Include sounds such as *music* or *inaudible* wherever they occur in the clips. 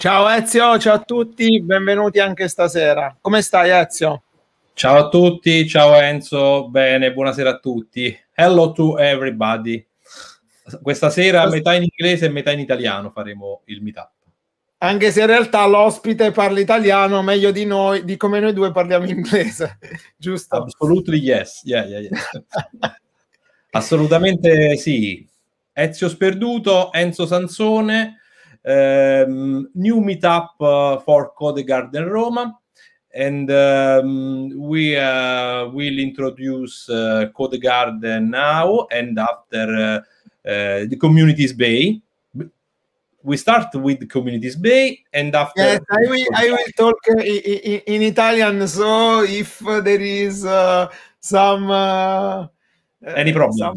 Ciao Ezio, ciao a tutti, benvenuti anche stasera. Come stai Ezio? Ciao a tutti, ciao Enzo, bene, buonasera a tutti. Hello to everybody. Questa sera metà in inglese e metà in italiano faremo il meetup. Anche se in realtà l'ospite parla italiano meglio di noi, di come noi due parliamo inglese, *laughs* giusto? Absolutely yes, yeah, yeah, yeah. *laughs* Assolutamente sì. Ezio Sperduto, Enzo Sansone, um, new meetup uh, for Code Garden Roma, and um, we uh, will introduce uh, Code Garden now and after uh, uh, the Communities Bay. We start with the Communities Bay, and after yes, I will I will talk in, in, Italian. So if there is uh, some any problems. Some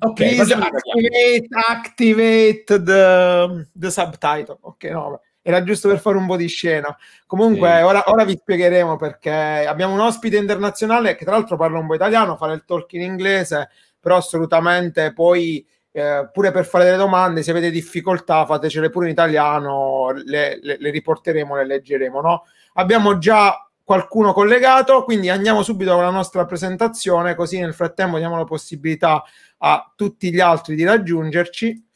okay, please activate, activate the, the, subtitle. Ok, no, era giusto per fare un po' di scena. Comunque, sì. ora, ora, vi spiegheremo perché abbiamo un ospite internazionale che tra l'altro parla un po' italiano, fa il talk in inglese, però assolutamente poi... Eh, pure per fare delle domande, se avete difficoltà, fatecele pure in italiano, le, le, le riporteremo, le leggeremo. No? Abbiamo già qualcuno collegato, quindi andiamo subito con la nostra presentazione, così nel frattempo diamo la possibilità a tutti gli altri di raggiungerci.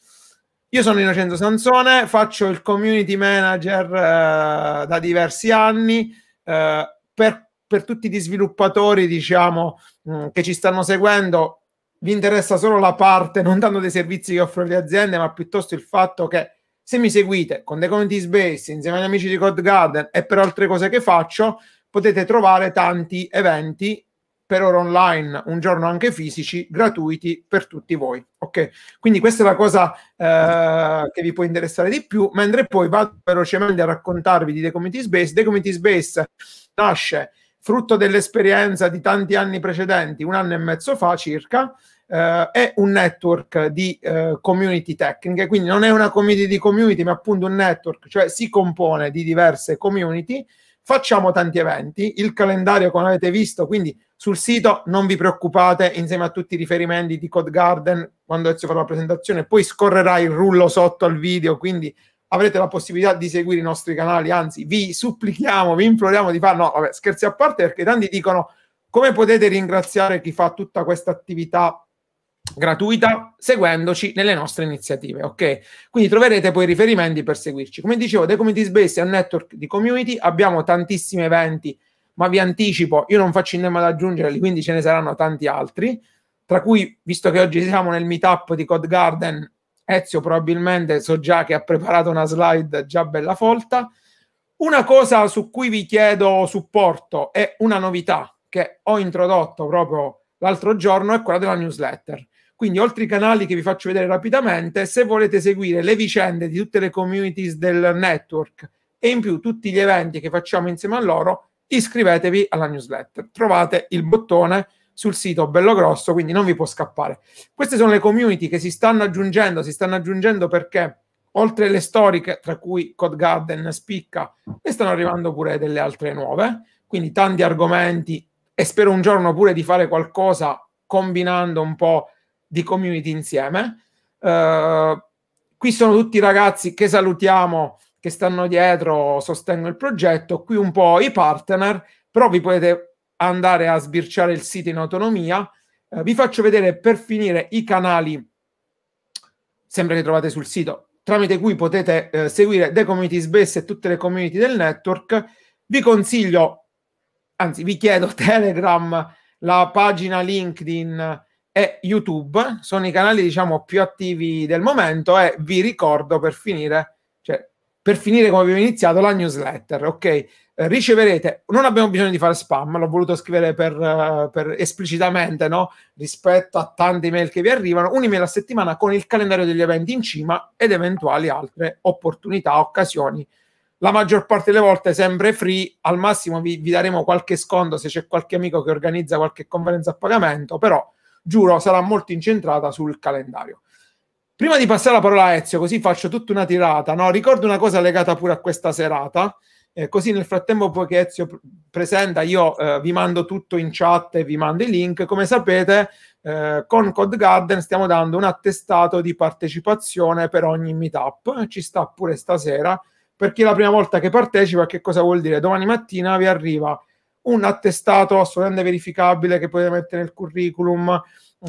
Io sono Innocenzo Sansone, faccio il community manager eh, da diversi anni. Eh, per, per, tutti gli sviluppatori, diciamo, mh, mm, che ci stanno seguendo, vi interessa solo la parte non tanto dei servizi che offrono le aziende, ma piuttosto il fatto che se mi seguite con The Community Space, insieme agli amici di Code Garden e per altre cose che faccio, potete trovare tanti eventi per ora online, un giorno anche fisici, gratuiti per tutti voi. Ok, quindi questa è la cosa eh, che vi può interessare di più, mentre poi vado velocemente a raccontarvi di The Community Space. The Community Space nasce frutto dell'esperienza di tanti anni precedenti, un anno e mezzo fa circa, eh, è un network di eh, community tecniche, quindi non è una community di community, ma appunto un network, cioè si compone di diverse community facciamo tanti eventi, il calendario come avete visto, quindi sul sito non vi preoccupate, insieme a tutti i riferimenti di Code Garden, quando Ezio farà la presentazione, poi scorrerà il rullo sotto al video, quindi avrete la possibilità di seguire i nostri canali, anzi vi supplichiamo, vi imploriamo di farlo, no, vabbè, scherzi a parte perché tanti dicono come potete ringraziare chi fa tutta questa attività gratuita seguendoci nelle nostre iniziative, ok? Quindi troverete poi riferimenti per seguirci. Come dicevo, The Community Space è un network di community, abbiamo tantissimi eventi, ma vi anticipo, io non faccio in tempo ad aggiungerli, quindi ce ne saranno tanti altri, tra cui, visto che oggi siamo nel meetup di Code Garden, Ezio probabilmente so già che ha preparato una slide già bella folta. Una cosa su cui vi chiedo supporto è una novità che ho introdotto proprio l'altro giorno, è quella della newsletter quindi, oltre ai canali che vi faccio vedere rapidamente, se volete seguire le vicende di tutte le communities del network e in più tutti gli eventi che facciamo insieme a loro, iscrivetevi alla newsletter. Trovate il bottone sul sito bello grosso, quindi non vi può scappare. Queste sono le community che si stanno aggiungendo, si stanno aggiungendo perché oltre alle storiche, tra cui Code Garden spicca, ne stanno arrivando pure delle altre nuove, quindi tanti argomenti e spero un giorno pure di fare qualcosa combinando un po' di community insieme. Uh, qui sono tutti i ragazzi che salutiamo, che stanno dietro, sostengono il progetto, qui un po' i partner, però vi potete andare a sbirciare il sito in autonomia. Uh, vi faccio vedere per finire i canali, sempre che trovate sul sito, tramite cui potete eh, seguire The Community Space e tutte le community del network. Vi consiglio, anzi vi chiedo *laughs* Telegram, la pagina LinkedIn, e YouTube sono i canali diciamo più attivi del momento e vi ricordo per finire, cioè, per finire come abbiamo iniziato la newsletter, ok? riceverete, non abbiamo bisogno di fare spam, l'ho voluto scrivere per, eh, per esplicitamente, no? Rispetto a tante mail che vi arrivano, un'email a settimana con il calendario degli eventi in cima ed eventuali altre opportunità, occasioni la maggior parte delle volte sempre free, al massimo vi, vi, daremo qualche sconto se c'è qualche amico che organizza qualche conferenza a pagamento, però giuro, sarà molto incentrata sul calendario. Prima di passare la parola a Ezio, così faccio tutta una tirata, no? ricordo una cosa legata pure a questa serata, eh, così nel frattempo poi che Ezio presenta io eh, vi mando tutto in chat e vi mando i link. Come sapete eh, con Code Garden stiamo dando un attestato di partecipazione per ogni meetup, ci sta pure stasera. Per chi è la prima volta che partecipa, che cosa vuol dire? Domani mattina vi arriva un attestato assolutamente verificabile che potete mettere nel curriculum,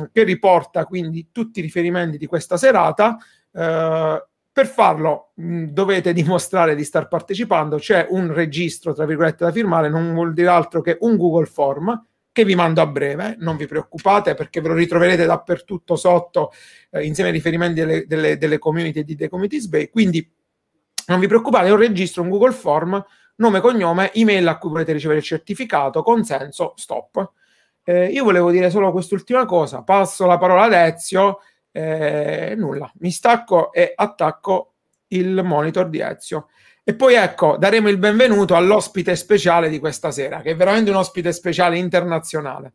mm, che riporta quindi tutti i riferimenti di questa serata. Eh, per farlo mh, mm, dovete *laughs* dimostrare di star partecipando, c'è un registro, tra virgolette, da firmare, non vuol dire altro che un Google Form che vi mando a breve, non vi preoccupate perché ve lo ritroverete dappertutto sotto eh, insieme ai riferimenti delle, delle, delle community e di The Communities Bay, quindi non vi preoccupate, è un registro, un Google Form nome, cognome, email a cui volete ricevere il certificato, consenso, stop. Eh, io volevo dire solo quest'ultima cosa, passo la parola ad Ezio, eh, nulla, mi stacco e attacco il monitor di Ezio. E poi ecco, daremo il benvenuto all'ospite speciale di questa sera, che è veramente un ospite speciale internazionale.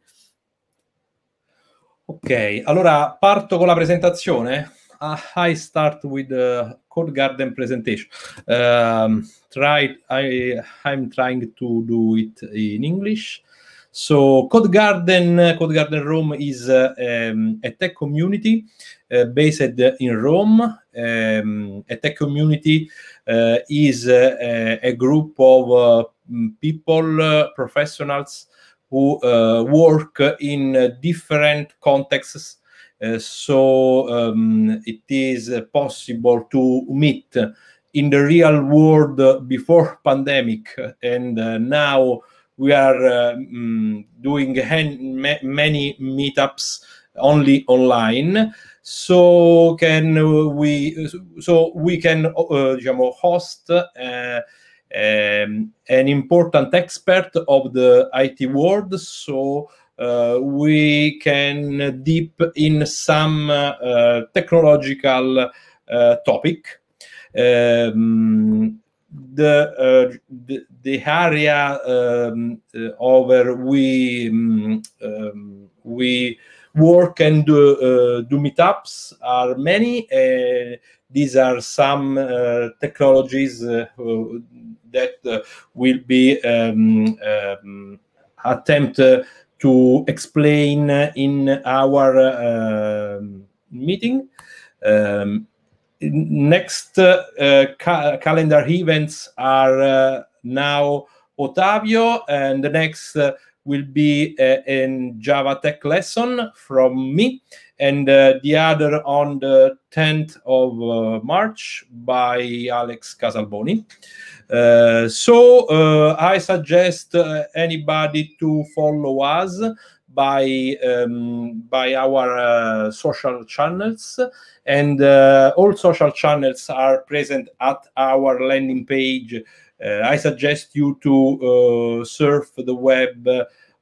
Ok, allora parto con la presentazione. uh, I start with the Code Garden presentation. Um, try, I, I'm trying to do it in English. So Code Garden, Code Garden Rome is uh, um, a tech community uh, based in Rome. Um, a tech community uh, is uh, a group of uh, people, uh, professionals who work in different contexts Eh, so um, it is possible to meet in the real world before pandemic and uh, now we are uh, mm, doing ma many meetups only online so can we so we can uh, diciamo, host uh, um, an important expert of the IT world so uh, we can deep in some uh, technological uh, topic. Um, the, uh, the, the area um, uh, over we um, um we work and do, uh, do meetups are many. these are some technologies that will be um, um attempt to explain in our um, meeting. Um, next uh, ca calendar events are uh, now Ottavio, and the next uh, will be uh, in Java Tech lesson from me, and uh, the other on the 10th of uh, March by Alex Casalboni. Uh, so uh, I suggest uh, anybody to follow us by um, by our uh, social channels and uh, all social channels are present at our landing page uh, i suggest you to surf the web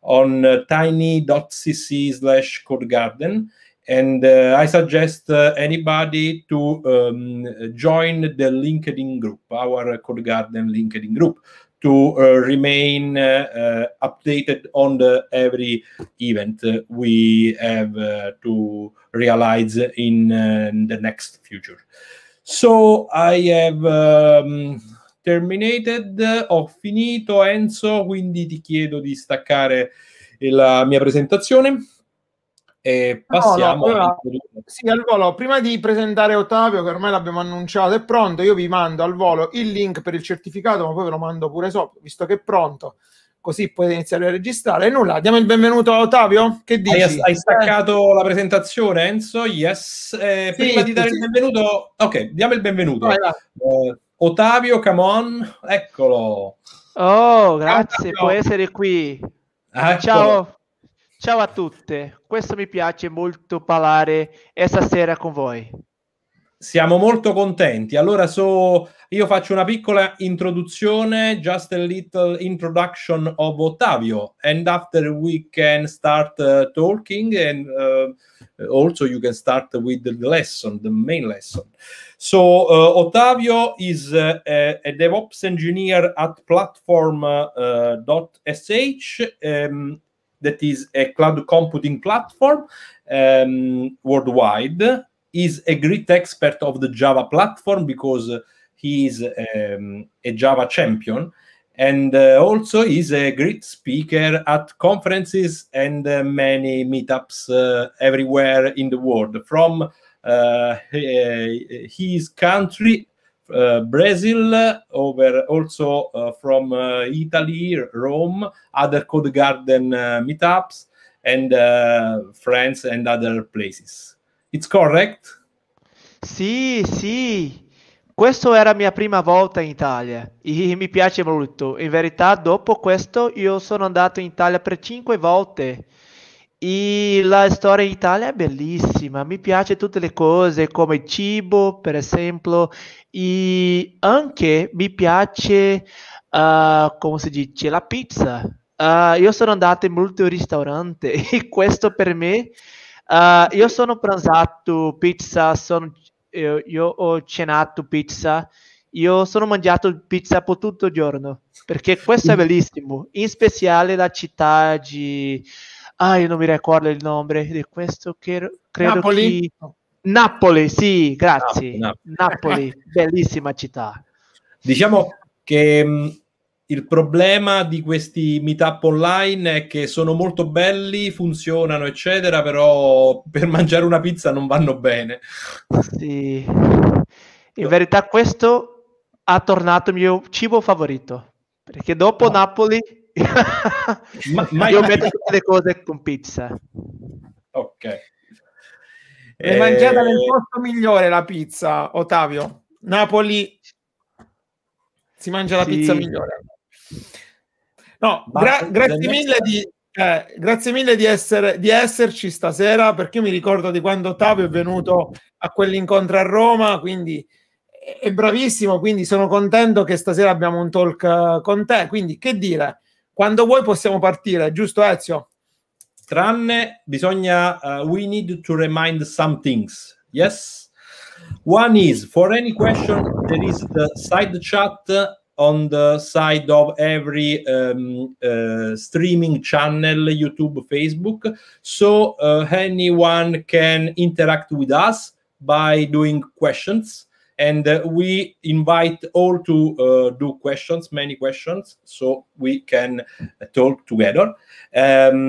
on uh, tiny.cc slash codegarden and uh, I suggest uh, anybody to um, join the LinkedIn group, our Code Garden LinkedIn group, to uh, remain uh, uh, updated on the every event uh, we have to realize in, in, the next future. So I have um, terminated, ho finito Enzo, quindi ti chiedo di staccare la mia presentazione. E passiamo. No, no, però, sì, al volo, prima di presentare Ottavio, che ormai l'abbiamo annunciato, è pronto. Io vi mando al volo il link per il certificato, ma poi ve lo mando pure sopra, visto che è pronto. Così potete iniziare a registrare. E nulla, diamo il benvenuto a Ottavio. Che dici? Hai, hai staccato eh. la presentazione, Enzo? Yes. Eh, prima sì, di dare sì. il benvenuto, ok, diamo il benvenuto. Vai, vai. Eh, Ottavio, come on, eccolo. Oh, grazie, Ottavio. può essere qui. Ah, ciao. Ciao a tutte, questo mi piace molto parlare e stasera con voi. Siamo molto contenti. Allora, so, io faccio una piccola introduzione, just a little introduction of Ottavio, and after we can start uh, talking, and uh, also you can start with the lesson, the main lesson. So, uh, Ottavio is uh, a, a, DevOps engineer at platform.sh. Uh, um, that is a cloud computing platform um, worldwide, is a great expert of the Java platform because he is um, a Java champion and uh, also is a great speaker at conferences and uh, many meetups uh, everywhere in the world from uh, uh, his country uh, Brazil, over also uh, from uh, Italy, Rome, other Code Garden meetups, and France and other places. It's correct? Sì, sì. Questa era la mia prima volta in Italia e mi piace molto. In verità, dopo questo, io sono andato in Italia per cinque volte. E la storia in Italia è bellissima, mi piace tutte le cose come il cibo, per esempio, e anche mi piace, uh, come si dice, la pizza. Uh, io sono andato in molti ristoranti *laughs* e questo per me, uh, io sono pranzato pizza, sono, io, io ho cenato pizza, io sono mangiato pizza per tutto il giorno, perché questo è mm. bellissimo, in speciale la città di ah io non mi ricordo il nome di questo, che, credo Napoli? Che... Napoli, sì, grazie. Napoli, Napoli *laughs* bellissima città. Diciamo che mm, il problema di questi meetup online è che sono molto belli, funzionano, eccetera, però per mangiare una pizza non vanno bene. Sì. In verità questo ha tornato il mio cibo favorito, perché dopo oh. Napoli ma, *laughs* ma io metto tutte le cose con pizza. Ok. E... mangiata eh, nel posto migliore la pizza, Ottavio. Napoli si mangia la sì. pizza migliore. No, gra- grazie mille di... Eh, grazie mille di, essere, di esserci stasera perché io mi ricordo di quando Ottavio è venuto a quell'incontro a Roma, quindi è bravissimo, quindi sono contento che stasera abbiamo un talk eh, con te. Quindi che dire, quando vuoi possiamo partire, giusto Ezio? Tranne bisogna uh, we need to remind some things. Yes. One is for any question there is the side chat on the side of every um, uh, streaming channel, YouTube, Facebook. So uh, anyone can interact with us by doing questions. and uh, we invite all to uh, do questions many questions so we can talk together um,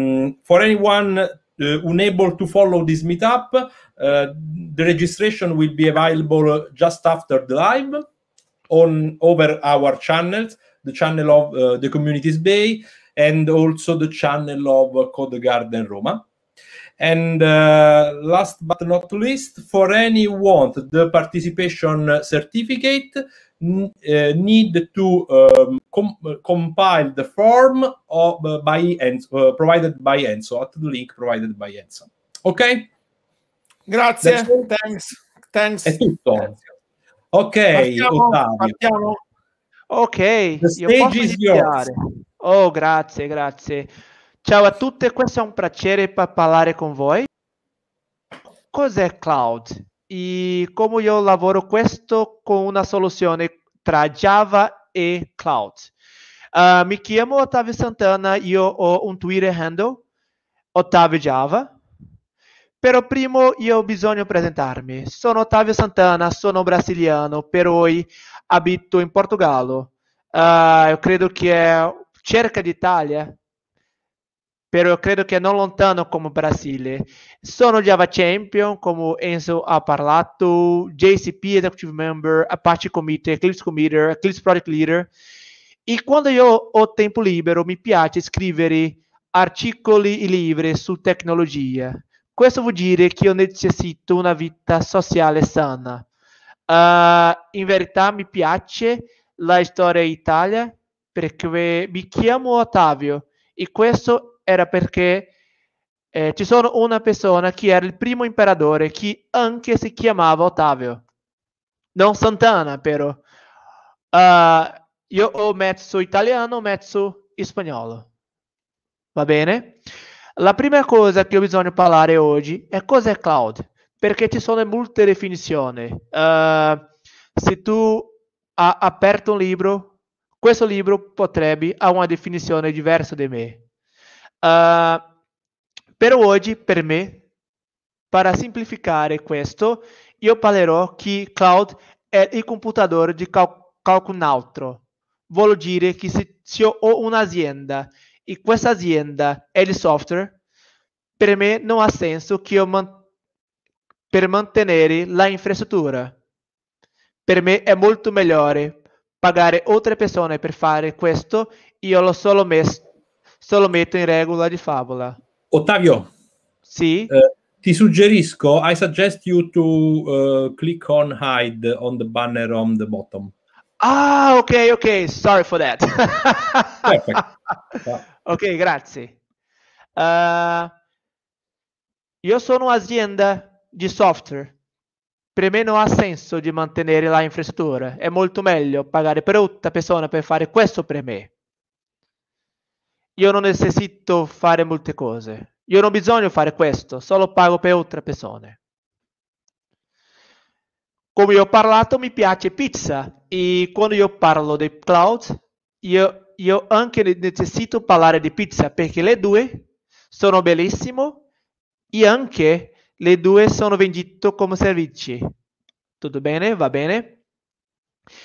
for anyone uh, unable to follow this meetup uh, the registration will be available just after the live on over our channels the channel of uh, the communities bay and also the channel of code garden roma and uh, last but not least, for any want the participation certificate uh, need to um, com compile the form of, uh, by Enzo, uh, provided by Enzo at the link provided by Enzo. Okay? Grazie, thanks. Thanks. È tutto. Ok, partiamo, partiamo. Ok, The stage is yours. Oh, grazie, grazie. Ciao a tutti, questo è un piacere per parlare con voi. Cos'è cloud e come io lavoro questo con una soluzione tra Java e cloud? Uh, mi chiamo Ottavio Santana, io ho un Twitter handle, Ottavio Java. Però prima io ho bisogno presentarmi. Sono Ottavio Santana, sono brasiliano, però abito in Portogallo. Uh, io credo che cerca d'Italia Pero eu credo che não lontano como Brasile. Eh. Sono Java Champion, como Enzo ha parlato, JCP Executive Member, Apache Committee, Eclipse Committer, Eclipse Project Leader. E quando eu ho tempo libero mi piace scrivere articoli e libri su tecnologia. Questo vuol dire che io necessito una vita sociale sana. Uh, in verità mi piace la storia Italia perché mi chiamo Ottavio e questo era perché eh, ci sono una persona che era il primo imperatore che anche si chiamava Ottavio. Non Santana, però. Uh, io ho mezzo italiano, mezzo spagnolo. Va bene? La prima cosa che ho bisogno parlare oggi è cos'è cloud, perché ci sono molte definizioni. Uh, se tu hai aperto un libro, questo libro potrebbe avere una definizione diversa di me. Uh, pero hoje, per me, para simplificar questo, eu parlerò que cloud é o computador de qualcun altro. Vuol dire che se, se ho un'azienda e questa azienda è é de software, per me non ha senso che io man- per mantenere la infrastruttura. Per me è é molto migliore pagare altre persone per fare questo, io l'ho solo messo se lo metto in regola di favola. Ottavio. Sì. Eh, ti suggerisco, I suggest you to uh, click on hide on the banner on the bottom. Ah, ok, ok, sorry for that. *laughs* ok, grazie. Uh, io sono un'azienda di software. Per me non ha senso di mantenere la infrastruttura. È molto meglio pagare per una persona per fare questo per me io non necessito fare molte cose, io non bisogno fare questo, solo pago per altre persone. Come ho parlato, mi piace pizza e quando io parlo di cloud, io, io anche necessito parlare di pizza perché le due sono bellissime e anche le due sono vendute come servizi. Tutto bene? Va bene?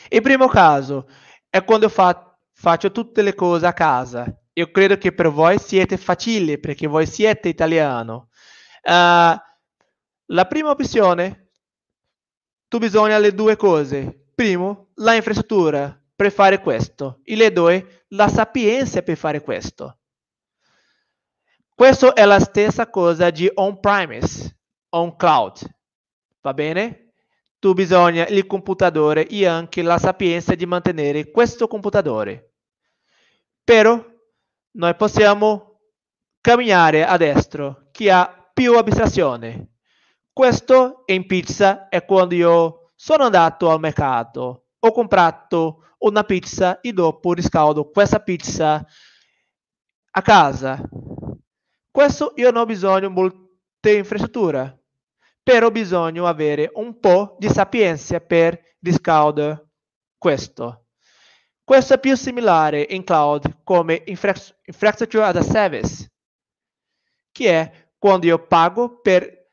Il primo caso è quando fa, faccio tutte le cose a casa io credo che per voi siete facili perché voi siete italiano. Uh, la prima opzione, tu bisogna le due cose. Primo, la infrastruttura per fare questo. E le due, la sapienza per fare questo. Questo è la stessa cosa di on-premise, on-cloud. Va bene? Tu bisogna il computatore e anche la sapienza di mantenere questo computatore. Però noi possiamo camminare a destra, che ha più abstrazione. Questo in pizza è quando io sono andato al mercato, ho comprato una pizza e dopo riscaldo questa pizza a casa. Questo io non ho bisogno di molte infrastrutture, però bisogna avere un po' di sapienza per riscaldare questo. Questo è più similare in cloud come infrastructure as a service, che è quando io pago per,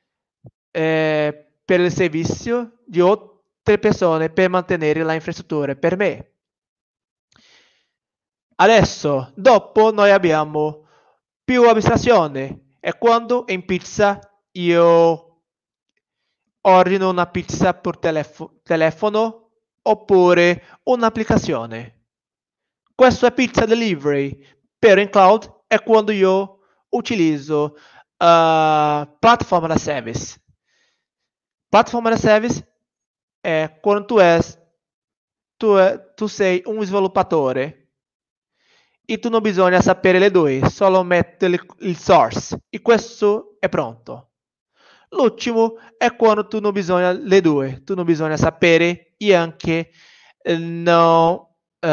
eh, per il servizio di altre persone per mantenere l'infrastruttura per me. Adesso, dopo noi abbiamo più amministrazione. è quando in pizza io ordino una pizza per telefo telefono oppure un'applicazione. Questo è pizza delivery. Però in cloud è quando io utilizzo uh, platform as a service. Platform as a service è quando tu és tu, é, tu sei un sviluppatore e tu non bisogna sapere le due, solo mettere il source e questo è pronto. L'ultimo è quando tu non bisogna le due, tu non bisogna sapere e anche eh, no, uh,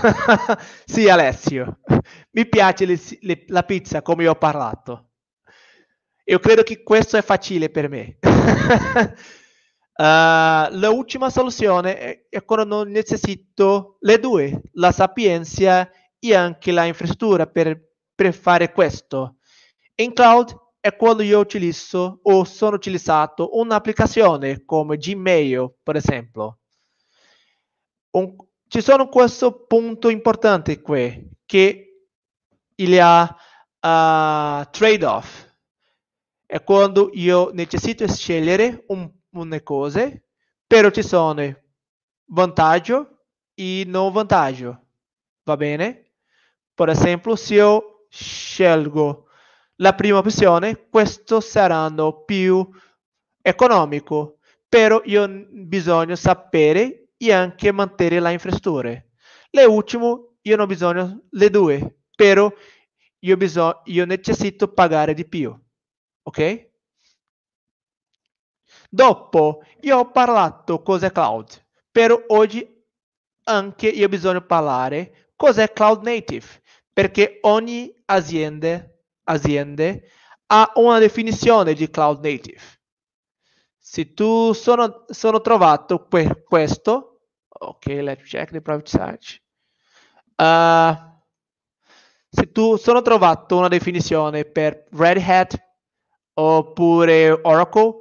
*laughs* sì, Alessio, mi piace le, le, la pizza come ho parlato. Io credo che questo è facile per me. Uh, *laughs* l'ultima soluzione è, quando non necessito le due, la sapienza e anche la infrastruttura per, per, fare questo. In cloud è quando io utilizzo o sono utilizzato un'applicazione come Gmail, per esempio. Un, ci sono questo punto importante qui, che il uh, trade-off. È quando io necessito scegliere un, una cosa, però ci sono vantaggio e non vantaggio. Va bene? Per esempio, se io scelgo la prima opzione, questo sarà più economico, però io bisogna sapere e anche mantenere la infrastruttura. Le ultime, io non ho bisogno le due, però io, bisogno, io necessito pagare di più. Ok? Dopo, io ho parlato cos'è cloud, però oggi anche io bisogna parlare cos'è cloud native, perché ogni azienda, azienda ha una definizione di cloud native se tu sono, sono trovato que, questo, ok, let's check the private search. Uh, se tu sono trovato una definizione per Red Hat oppure Oracle,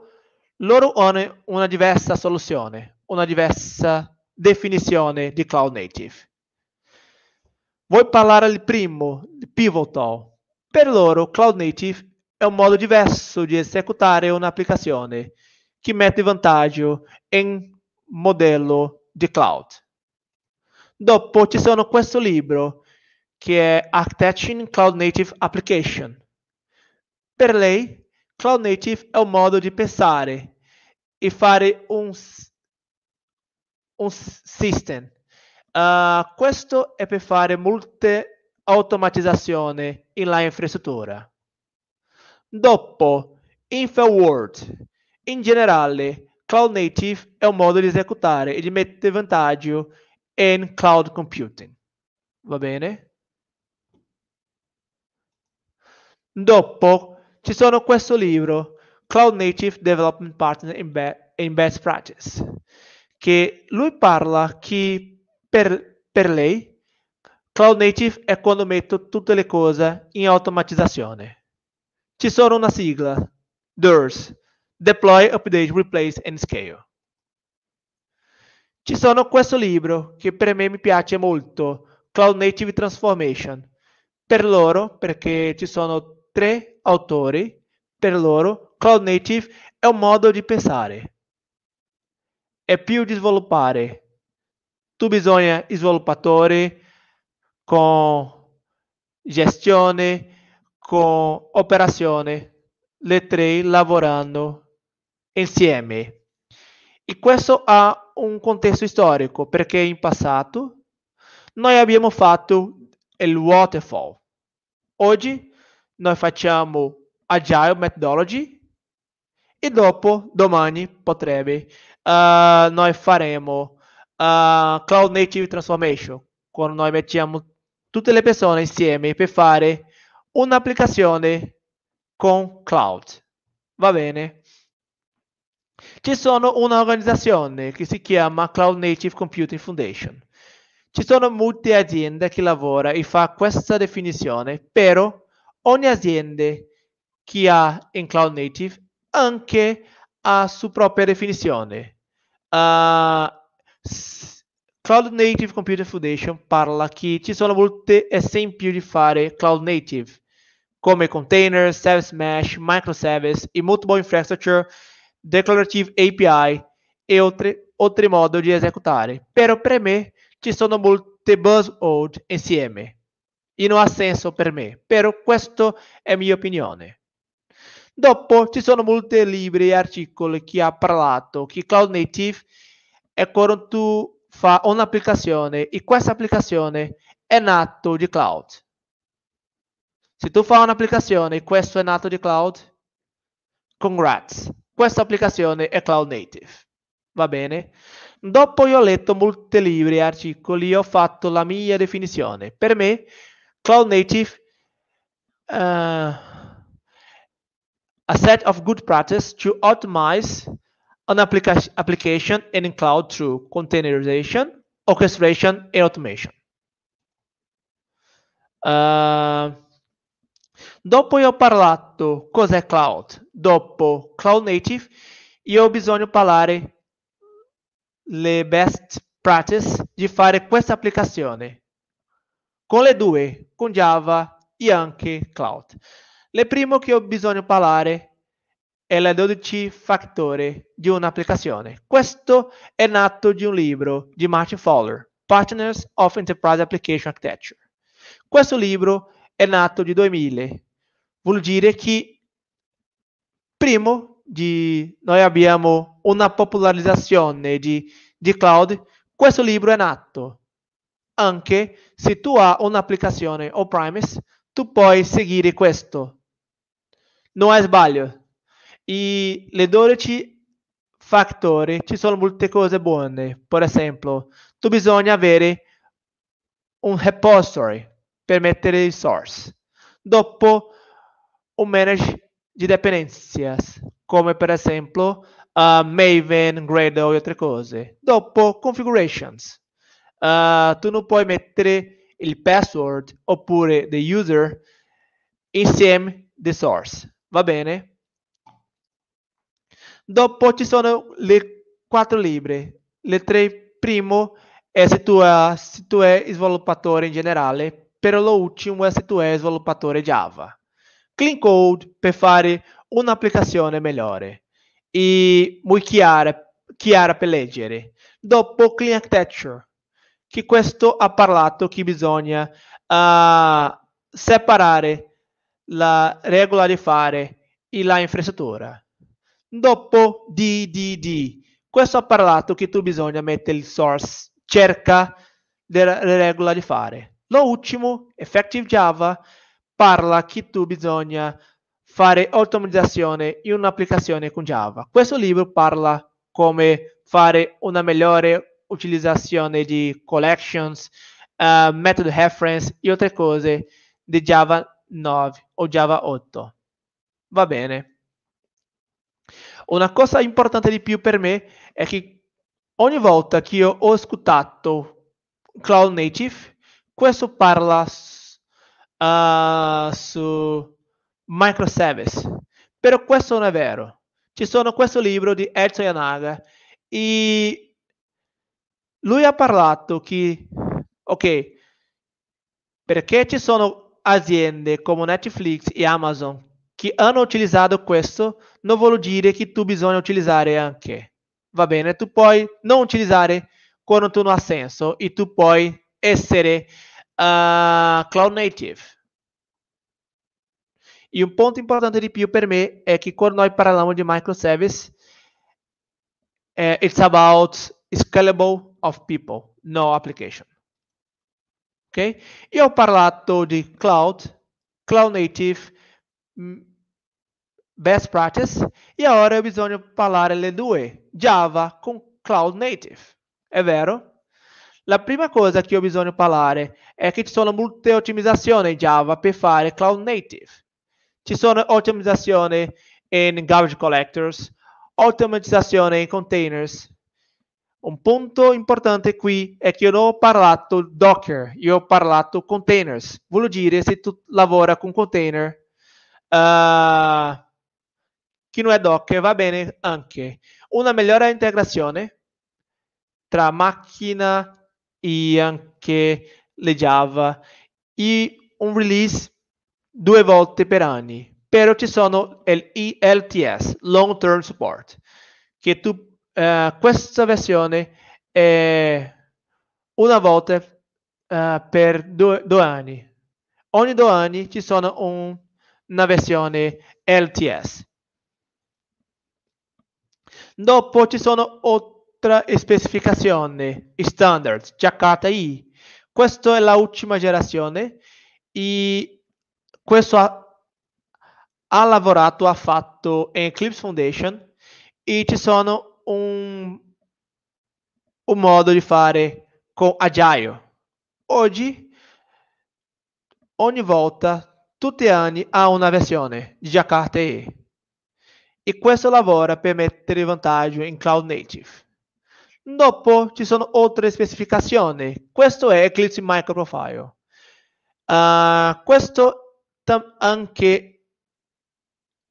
loro hanno una diversa soluzione, una diversa definizione di cloud native. Vuoi parlare del primo, di Pivotal? Per loro, cloud native è un modo diverso di esecutare un'applicazione que mete vantaggio in modello di cloud. Dopo ci sono questo libro che è Architecting Cloud Native Application. Per lei, Cloud Native è un modo di pensare e fare un, un system. Uh, questo è per fare molte automatizzazioni nella infrastruttura. Dopo, InfoWorld in generale, Cloud Native è un modo di esecutare e di mettere vantaggio in cloud computing. Va bene? Dopo ci sono questo libro, Cloud Native Development Partner in, Be in Best Practice, che lui parla che per, per lei Cloud Native è quando metto tutte le cose in automatizzazione. Ci sono una sigla, DORS, Deploy, Update, Replace and Scale. Ci sono questo libro che per me mi piace molto, Cloud Native Transformation. Per loro, perché ci sono tre autori, per loro Cloud Native è un modo di pensare. È più di sviluppare. Tu bisogna sviluppatori con gestione, con operazione, le tre lavorano insieme. E questo ha un contesto storico perché in passato noi abbiamo fatto il waterfall. Oggi noi facciamo agile methodology e dopo domani potrebbe uh, noi faremo uh, cloud native transformation quando noi mettiamo tutte le persone insieme per fare un'applicazione con cloud. Va bene? Ci sono un'organizzazione che si chiama Cloud Native Computing Foundation. Ci sono molte aziende che lavorano e fa questa definizione, però ogni azienda che ha in Cloud Native anche ha sua propria definizione. Uh, Cloud Native Computing Foundation parla che ci sono molti esempi di fare Cloud Native, come container, service mesh, microservice e multiple infrastructure declarative API e oltre, altri modi di esecutare, però per me ci sono molte buzzword insieme e non ha senso per me, però questa è mia opinione. Dopo ci sono molti libri e articoli che ha parlato che Cloud Native è quando tu fa un'applicazione e questa applicazione è nata di cloud. Se tu fai un'applicazione e questo è nato di cloud, congrats. Questa applicazione è cloud native. Va bene? Dopo io ho letto molti libri e articoli ho fatto la mia definizione. Per me cloud native uh, a set of good practices to optimize an applica application in cloud through containerization, orchestration and automation. Uh, Dopo io ho parlato cos'è cloud. Dopo cloud native, io ho bisogno di parlare le best practices di fare questa applicazione. Con le due, con Java e anche cloud. Le primo che ho bisogno di parlare è la 12 fattore di un'applicazione. Questo è nato di un libro di Martin Fowler, Partners of Enterprise Application Architecture. Questo libro è nato nel 2000. Vuol dire che, prima di, noi abbiamo una popolarizzazione di, di cloud. Questo libro è nato. Anche se tu hai un'applicazione on premise, tu puoi seguire questo. Non è sbaglio. E le 12 fattori, ci sono molte cose buone. Per esempio, tu bisogna avere un repository per mettere i source. Dopo un manage di dependenze, come per esempio uh, Maven, Gradle e altre cose. Dopo configurations, uh, tu non puoi mettere il password oppure the user insieme the source, va bene? Dopo ci sono le quattro libri, le tre primo è se tu, uh, se tu è sviluppatore in generale, per lo ultimo è se tu hai sviluppatore Java. Clean Code per fare un'applicazione migliore e molto chiara, chiara per leggere. Dopo Clean Architecture, che questo ha parlato che bisogna uh, separare la regola di fare e la infrastruttura. Dopo DDD, questo ha parlato che tu bisogna mettere il source cerca della regola di fare. L'ultimo, Effective Java, parla che tu bisogna fare automatizzazione in un'applicazione con Java. Questo libro parla come fare una migliore utilizzazione di collections, uh, method reference e altre cose di Java 9 o Java 8. Va bene. Una cosa importante di più per me è che ogni volta che io ho ascoltato Cloud Native, questo parla uh, su microservice, però questo non è vero. Ci sono questo libro di Edson Yanaga e lui ha parlato che, ok, perché ci sono aziende come Netflix e Amazon che hanno utilizzato questo, non vuol dire che tu bisogna utilizzare anche. Va bene, tu puoi non utilizzare quando tu non ha senso e tu puoi essere uh, cloud native. E um ponto importante de pio per é que quando nós falamos de microservice, uh, it's about scalable of people, no application. Ok? Eu ho parlato de cloud, cloud native, hum, best practice, e agora eu preciso falar de Java com cloud native. é vero? La prima cosa che ho bisogno di parlare è che ci sono molte ottimizzazioni in Java per fare cloud native. Ci sono ottimizzazioni in garbage collectors, ottimizzazioni in containers. Un punto importante qui è che io non ho parlato Docker, io ho parlato containers. Vuol dire se tu lavora con container, uh, eh, che non è Docker va bene anche. Una migliore integrazione tra macchina e anche le Java e un release due volte per anni. Però ci sono LTS, Long Term Support, che tu, eh, questa versione è una volta eh, per due, due, anni. Ogni due anni ci sono un, una versione LTS. Dopo ci sono otto nostra specificazione standard Jakarta I. Questa è l'ultima generazione e questo ha, ha lavorato, ha fatto Eclipse Foundation e ci sono un, un modo di fare con Agile. Oggi, ogni volta, tutti gli anni, ha una versione di Jakarta E e questo lavora per mettere vantaggio in cloud native. Dopo ci sono altre specificazioni. Questo è Eclipse Microprofile. Uh, questo tam- anche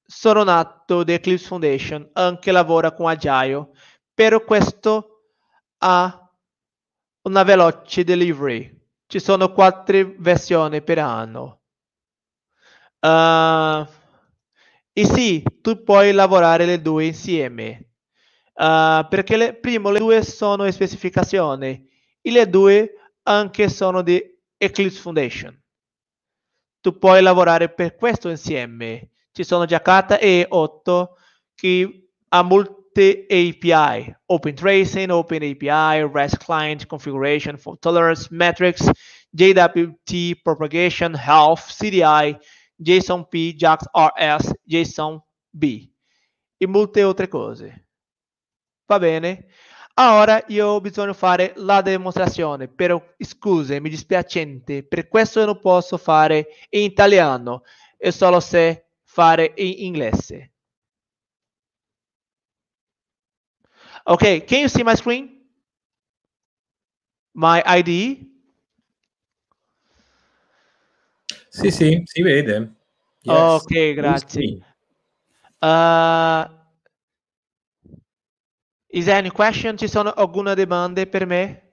sono nato da Eclipse Foundation, anche lavora con Agile, però questo ha una veloce delivery. Ci sono quattro versioni per anno. Uh, e sì, tu puoi lavorare le due insieme uh, perché le, primo le due sono specificazioni e le due anche sono di Eclipse Foundation. Tu puoi lavorare per questo insieme. Ci sono Jakarta e Otto che ha molte API, Open Tracing, Open API, REST Client, Configuration, Fault Tolerance, Metrics, JWT, Propagation, Health, CDI, JSONP, JAX-RS, JSONB e molte altre cose. Va bene? Ora io ho bisogno di fare la dimostrazione, però scuse, mi dispiacente, per questo non posso fare in italiano, e solo se fare in inglese. Ok, can you see my screen? My ID? Sì, sì, si vede. Yes. Ok, grazie. Uh, Is any question? Ci sono alcune domande per me?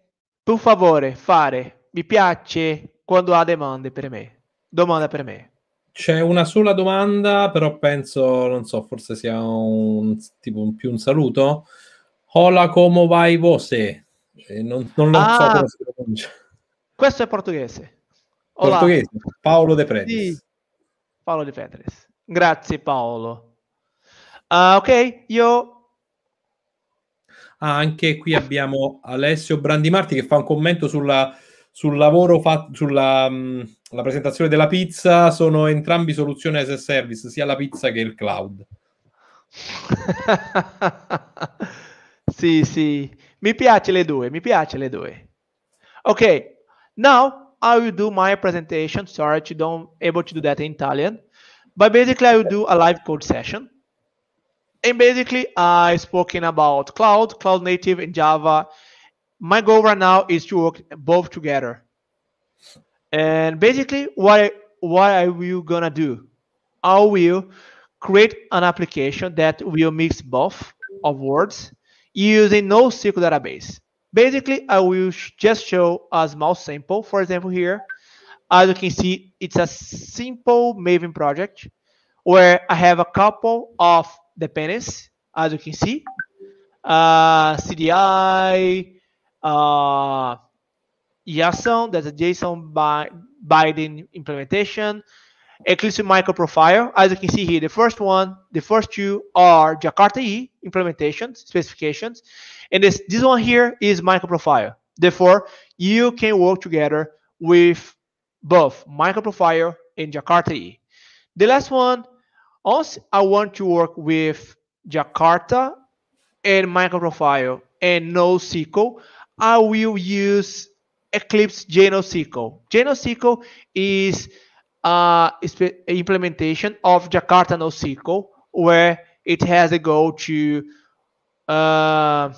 Per favore, fare. Mi piace quando ha domande per me. Domanda per me. C'è una sola domanda, però penso, non so, forse sia un, tipo un, più un saluto. Hola, come vai vose? Eh, non, non lo ah, so come si pronuncia. Questo è portoghese. Hola. Portoghese, Paolo De Pretis. Sì. Paolo De Pretis. Grazie Paolo. Uh, ok, io anche qui abbiamo Alessio Brandimarti che fa un commento sulla, sul lavoro fatto sulla mh, mm, presentazione della pizza. Sono entrambi soluzioni as a service, sia la pizza che il cloud. *laughs* sì, sì, mi piace le due, mi piace le due. Ok, now I will do my presentation. Sorry, you don't able to do that in Italian, but basically I will do a live code session. And basically, I spoken about cloud, cloud native, and Java. My goal right now is to work both together. And basically, what I, what I will gonna do, I will create an application that will mix both of words using NoSQL database. Basically, I will just show a small sample. For example, here, as you can see, it's a simple Maven project where I have a couple of the penis, as ah, you can see, uh, ah, CDI, uh, ah, JSON, that's a JSON by Biden implementation, Eclipse micro profile. As you can see here, the first one, the first two are Jakarta E implementations, specifications, and this, this one here is micro profile. Therefore, you can work together with both micro profile and Jakarta E. The last one also, I want to work with Jakarta and MicroProfile and NoSQL, I will use Eclipse GenoSQL. GenoSQL is a uh, implementation of Jakarta NoSQL where it has a goal to uh,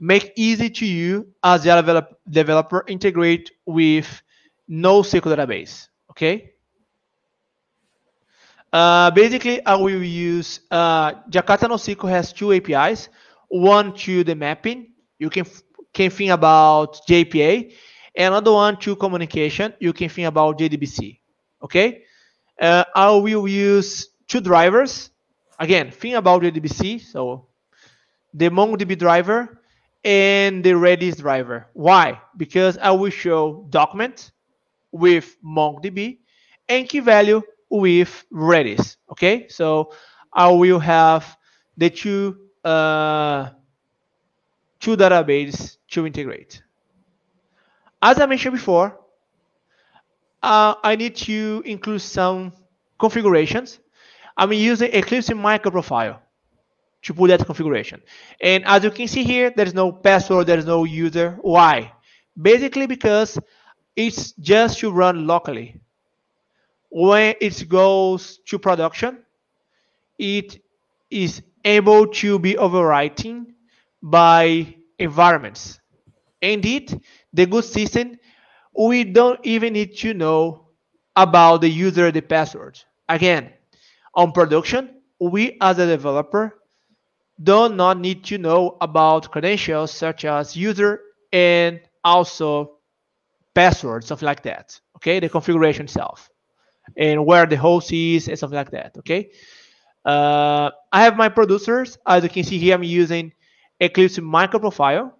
make easy to you as a develop developer integrate with NoSQL database. Okay. Uh, basically, I uh, will use uh, Jakarta NoSQL has two APIs. One to the mapping, you can can think about JPA. Another one to communication, you can think about JDBC. Okay, uh, I will use two drivers. Again, think about JDBC. So the MongoDB driver and the Redis driver. Why? Because I will show document with MongoDB and key value with Redis. Okay, so I will have the two uh, two databases to integrate. As I mentioned before, uh, I need to include some configurations. I'm using Eclipse micro profile to put that configuration. And as you can see here, there's no password, there's no user. Why? Basically because it's just to run locally when it goes to production, it is able to be overwriting by environments. Indeed, the good system, we don't even need to know about the user the password. Again, on production, we as a developer do not need to know about credentials such as user and also password, stuff like that. Okay, the configuration itself and where the host is and something like that. Okay. Uh, I have my producers. As you can see here, I'm using Eclipse Microprofile.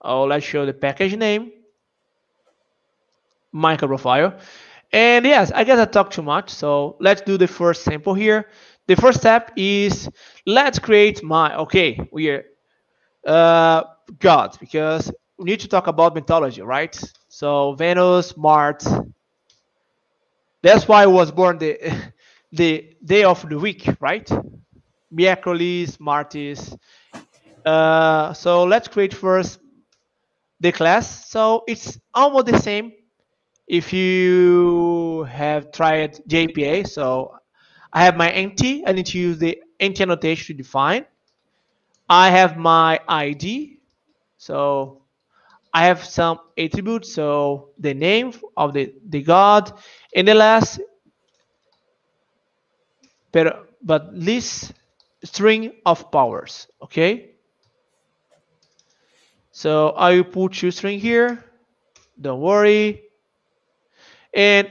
Oh, let's show the package name, Microprofile. And yes, I guess I talked too much. So let's do the first sample here. The first step is let's create my, okay, we're uh, gods because we need to talk about mythology, right? So Venus, Mars, that's why I was born the *laughs* the day of the week, right? Miércoles, Martis. Uh, so let's create first the class. So it's almost the same if you have tried JPA. So I have my empty. I need to use the empty annotation to define. I have my ID. So I have some attributes, so the name of the, the god, and the last, but but least string of powers, okay? So I will put two string here, don't worry. And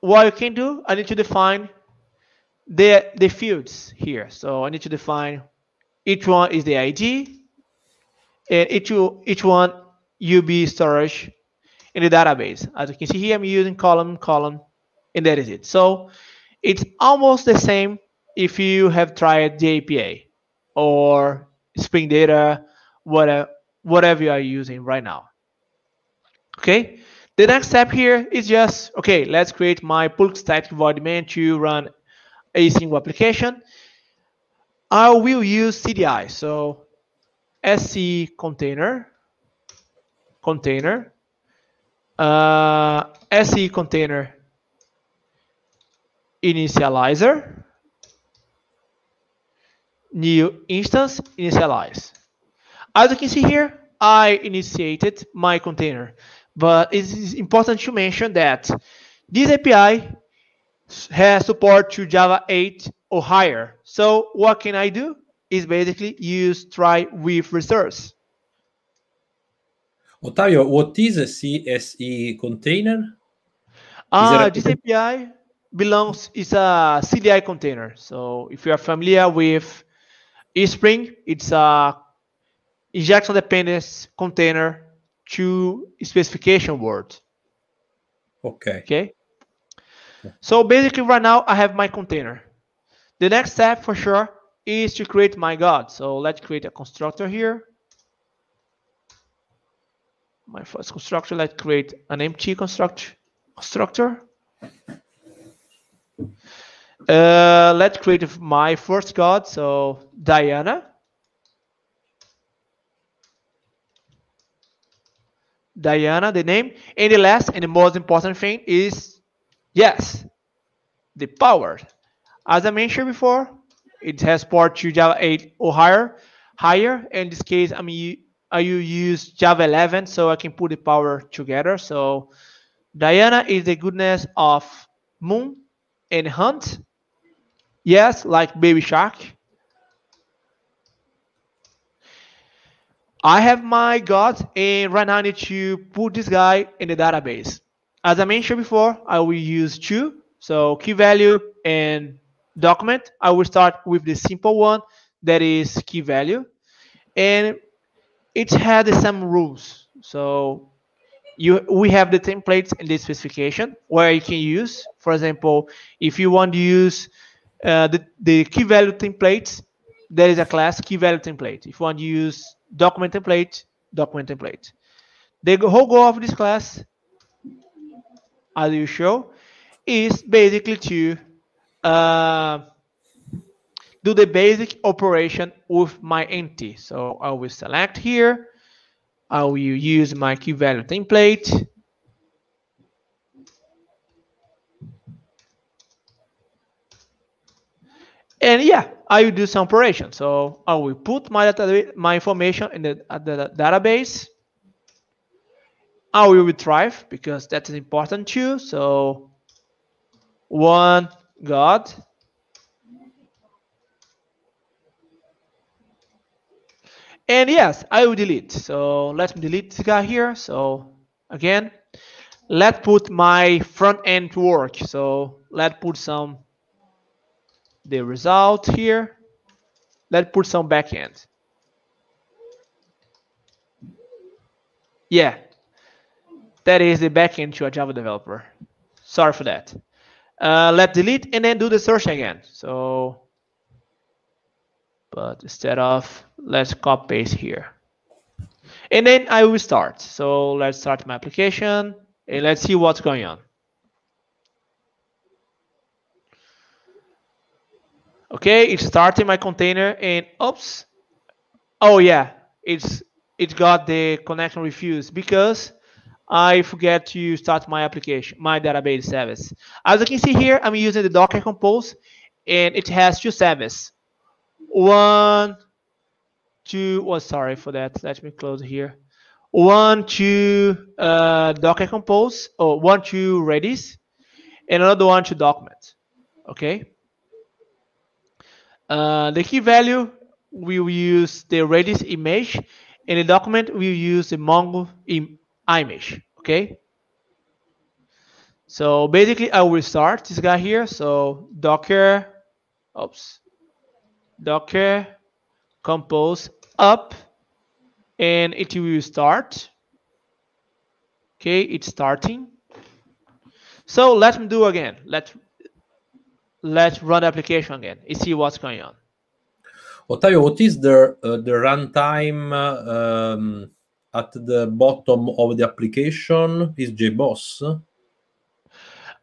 what you can do, I need to define the, the fields here. So I need to define each one is the ID, and each, each one UB storage in the database. As you can see here, I'm using column, column, and that is it. So it's almost the same if you have tried the APA or Spring Data, whatever, whatever you are using right now. Okay, the next step here is just, okay, let's create my bulk static void main to run a single application. I will use CDI, so SC container container, uh, SE container initializer, new instance initialize. As you can see here, I initiated my container, but it is important to mention that this API has support to Java 8 or higher. So what can I do? Is basically use try with resource. Otávio, what is a CSE container? Ah, this API belongs is a CDI container. So if you are familiar with eSpring, it's a injection dependence container to specification words. Okay. Okay. So basically right now I have my container. The next step for sure is to create my God. So let's create a constructor here my first constructor, let's create an empty construct constructor. Uh, let's create my first god, so Diana. Diana, the name. And the last and the most important thing is, yes, the power. As I mentioned before, it has port to Java 8 or higher. Higher, in this case, I'm I will use Java 11 so I can put the power together. So Diana is the goodness of Moon and Hunt. Yes, like Baby Shark. I have my God, and right now I need to put this guy in the database. As I mentioned before, I will use two. So key value and document. I will start with the simple one that is key value. And it had some rules. So you we have the templates in the specification where you can use. For example, if you want to use uh, the, the key value templates, there is a class key value template. If you want to use document template, document template. The whole goal of this class, as you show, is basically to uh, do the basic operation with my empty. So I will select here. I will use my key value template. And yeah, I will do some operation. So I will put my data, my information in the, the database. I will retrieve because that is important too. So one God And yes, I will delete. So let me delete this guy here. So again, let's put my front end to work. So let's put some the result here. Let's put some backend. Yeah, that is the backend to a Java developer. Sorry for that. Uh, let's delete and then do the search again. So but instead of, let's copy paste here. And then I will start. So let's start my application and let's see what's going on. Okay, it's starting my container and oops. Oh yeah, it's it got the connection refused because I forget to start my application, my database service. As you can see here, I'm using the Docker Compose and it has two services. One, two, oh, sorry for that. Let me close here. One, two, uh, Docker Compose, or oh, one, two, Redis, and another one to document. Okay. Uh, the key value we will use the Redis image, and the document will use the Mongo Im image. Okay. So basically, I will start this guy here. So Docker, oops, docker compose up and it will start okay it's starting so let me do again let let's run the application again and see what's going on Ottavio, what is the uh, the runtime uh, um, at the bottom of the application is JBoss?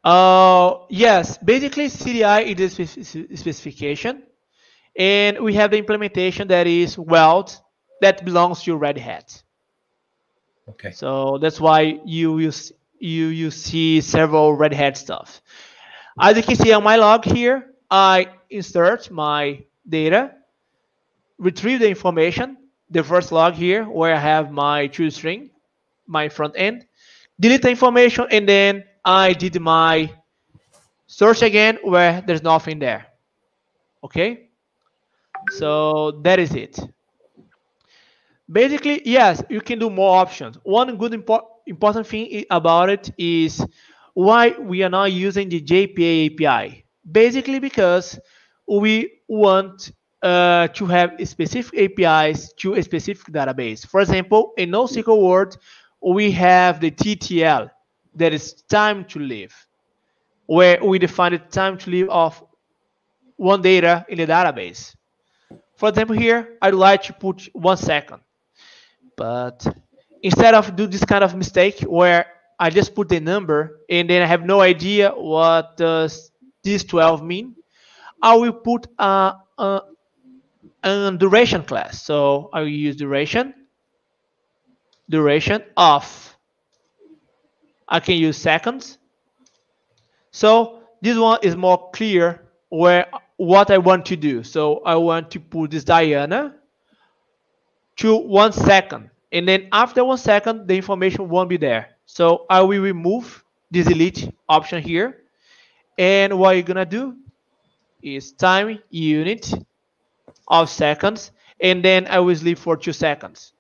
Uh, yes, basically CDI is a specification and we have the implementation that is Weld that belongs to Red Hat. Okay. So that's why you use you you see several Red Hat stuff. As you can see on my log here, I insert my data, retrieve the information, the first log here where I have my true string, my front end, delete the information, and then I did my search again where there's nothing there. Okay. So that is it. Basically, yes, you can do more options. One good important thing about it is why we are not using the JPA API. Basically, because we want uh, to have specific APIs to a specific database. For example, in NoSQL world, we have the TTL, that is time to live, where we define the time to live of one data in the database. For example, here I'd like to put one second, but instead of do this kind of mistake where I just put the number and then I have no idea what does this 12 mean, I will put a, a, a duration class. So I will use duration, duration of. I can use seconds. So this one is more clear where what I want to do. So I want to put this Diana to one second. And then after one second, the information won't be there. So I will remove this delete option here. And what you're gonna do is time unit of seconds. And then I will sleep for two seconds.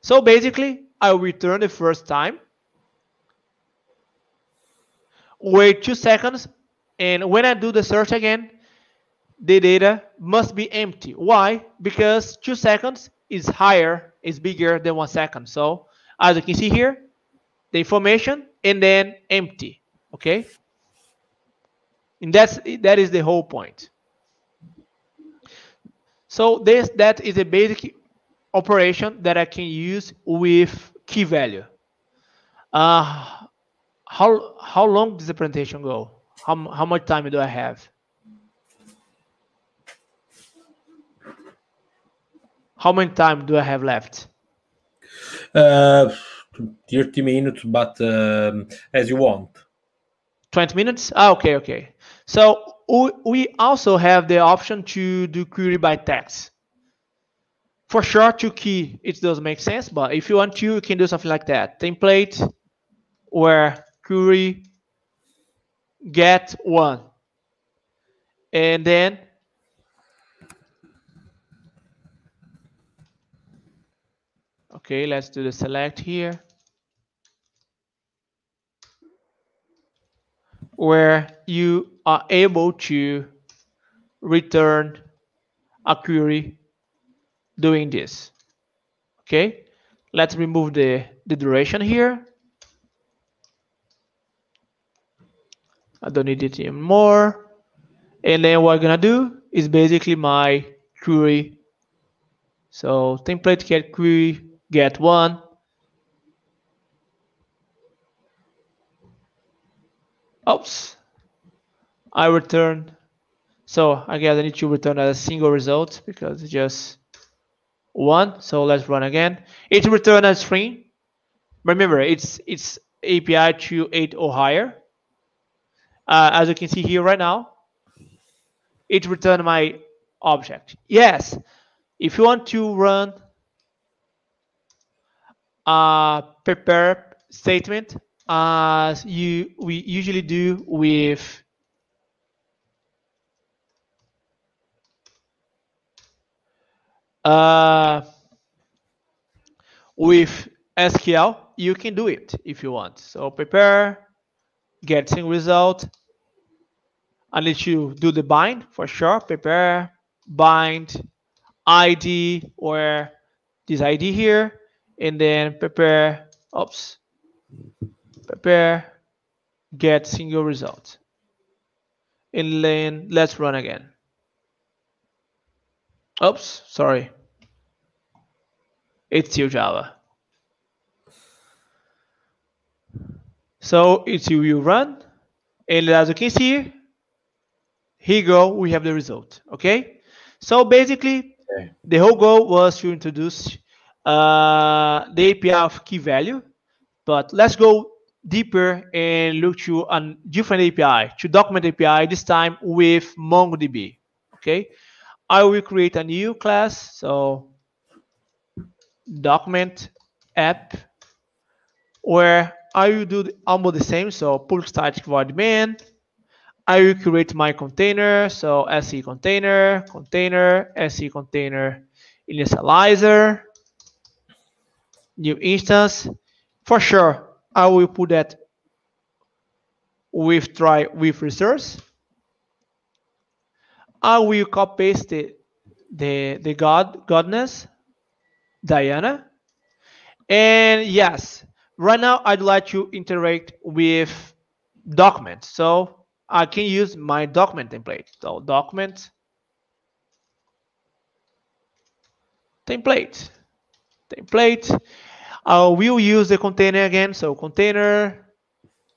So basically, I will return the first time. Wait two seconds. And when I do the search again, the data must be empty. Why? Because two seconds is higher, is bigger than one second. So as you can see here, the information and then empty. Okay. And that's that is the whole point. So this that is a basic operation that I can use with key value. Uh, how how long does the presentation go? How how much time do I have? How many time do I have left? Uh, 30 minutes, but um, as you want. 20 minutes? Ah, okay, okay. So we also have the option to do query by text. For sure, to key, it doesn't make sense, but if you want to, you can do something like that. Template where query get one. And then Okay, let's do the select here. Where you are able to return a query doing this. Okay, let's remove the, the duration here. I don't need it anymore. And then what I'm gonna do is basically my query. So template get query get one. Oops, I return. So again, I need to return a single result because it's just one. So let's run again. It return a string. Remember, it's it's API two eight or higher. Uh, as you can see here right now, it returned my object. Yes, if you want to run uh, prepare statement as you we usually do with uh, with SQL, you can do it if you want. So prepare, getting result. Unless you do the bind for sure. Prepare, bind, ID, or this ID here and then prepare, oops, prepare, get single result. And then let's run again. Oops, sorry. It's your Java. So it's you run, and as you can see, here you go, we have the result, okay? So basically, okay. the whole goal was to introduce uh, the API of key value. But let's go deeper and look to a different API, to document API, this time with MongoDB. Okay, I will create a new class. So document app where I will do almost the same. So pull static void main. I will create my container. So SE container, container, SE container initializer new instance. For sure, I will put that with try with resource. I will copy paste the, the, the god goddess Diana. And yes, right now I'd like to interact with documents. So I can use my document template. So document template template I uh, will use the container again. So container,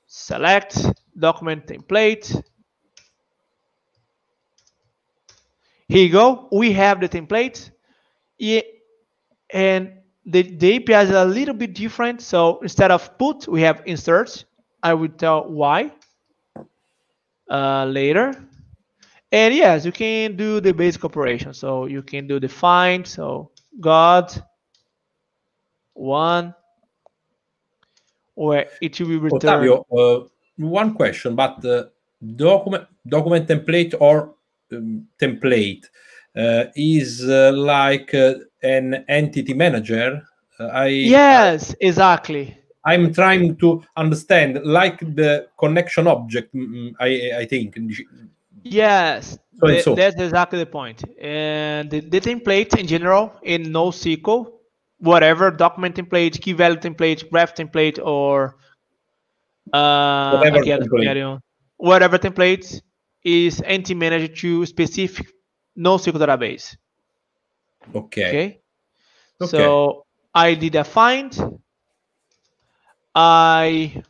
select document template. Here you go. We have the template. And the, the API is a little bit different. So instead of put, we have insert. I will tell why uh, later. And yes, you can do the basic operation. So you can do the find. So God one, where it will be returned. uh, one question, but uh, document document template or um, template uh, is uh, like uh, an entity manager. Uh, I yes, exactly. I'm trying to understand, like the connection object. Mm, mm, I I think. Yes, so the, so. that's exactly the point. And the, the template in general in NoSQL whatever document template, key value template, graph template, or uh, whatever, again, template. whatever template is anti managed to specific NoSQL database. Okay. okay. Okay. So I did a find. I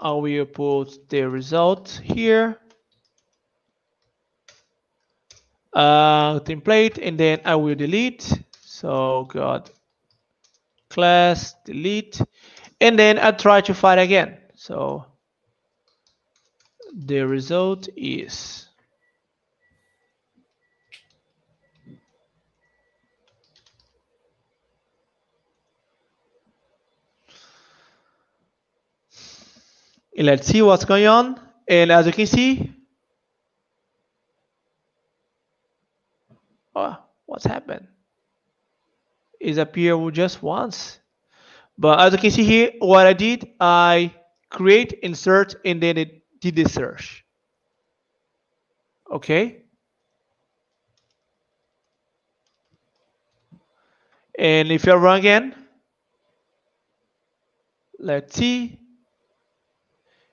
I will put the result here. Uh, template, and then I will delete. So got class delete and then I try to find again. So the result is and let's see what's going on. And as you can see, oh, what's happened? is appear just once. But as you can see here, what I did, I create insert and then it did the search. Okay. And if I run again, let's see,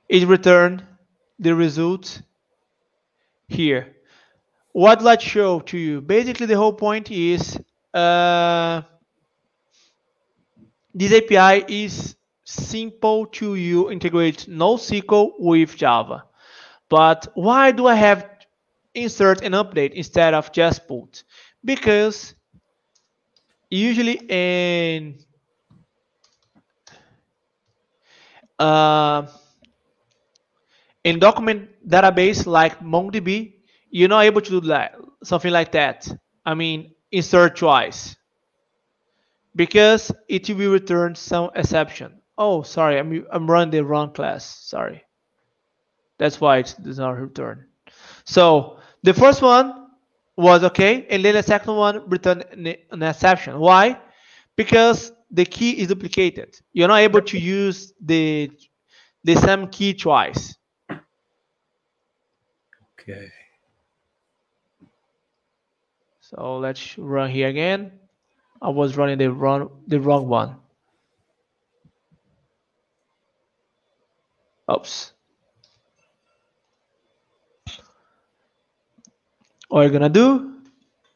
it returned the result here. What let's show to you, basically the whole point is uh, this API is simple to you integrate NoSQL with Java. But why do I have insert and update instead of just put? Because usually in uh, in document database like MongoDB, you're not able to do that, something like that. I mean, insert twice because it will return some exception. Oh, sorry, I'm, I'm running the wrong class. Sorry. That's why it does not return. So the first one was okay, and then the second one returned an exception. Why? Because the key is duplicated. You're not able to use the the same key twice. Okay. So let's run here again. I was running the wrong the wrong one. Oops. What you're gonna do?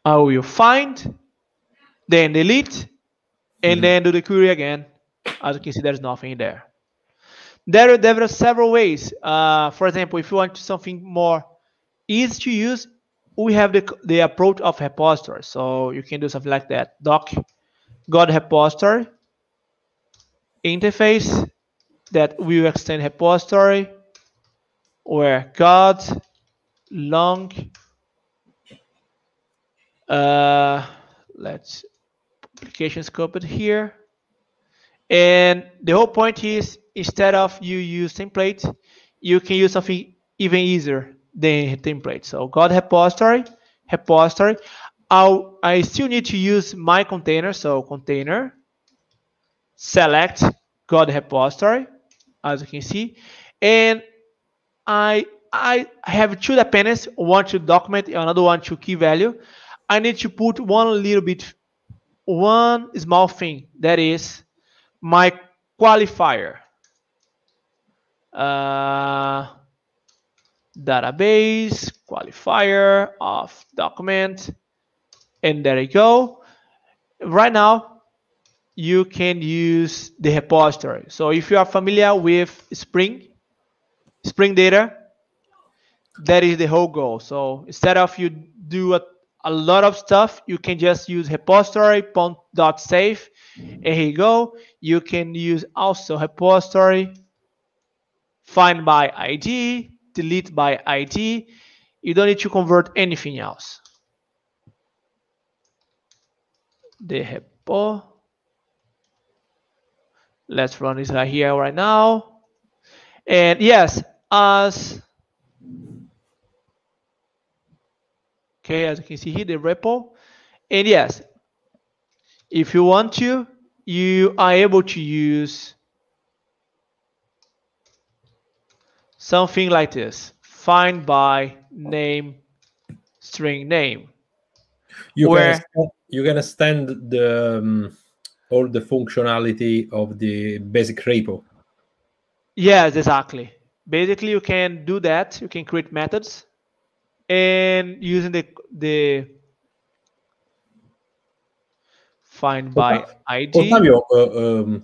I will find, then delete, and mm -hmm. then do the query again. As you can see, there's nothing there. There, there are several ways. Uh, for example, if you want something more easy to use, we have the, the approach of repository. So you can do something like that. Doc got repository interface that will extend repository where God long uh, let's application scope it here. And the whole point is instead of you use template, you can use something even easier the template. So got repository, repository. i I still need to use my container. So container, select God repository, as you can see. And I I have two dependencies. one to document, another one to key value. I need to put one little bit, one small thing, that is my qualifier. Uh, database, qualifier of document. And there you go. Right now, you can use the repository. So if you are familiar with Spring, Spring Data, that is the whole goal. So instead of you do a, a lot of stuff, you can just use repository dot save. And here you go. You can use also repository find by ID, delete by ID. You don't need to convert anything else. The repo. Let's run this right here right now. And yes, as okay, as you can see here, the repo. And yes, if you want to, you are able to use something like this find by name string name you where can, you extend the um, all the functionality of the basic repo yes exactly basically you can do that you can create methods and using the the find by id uh, um,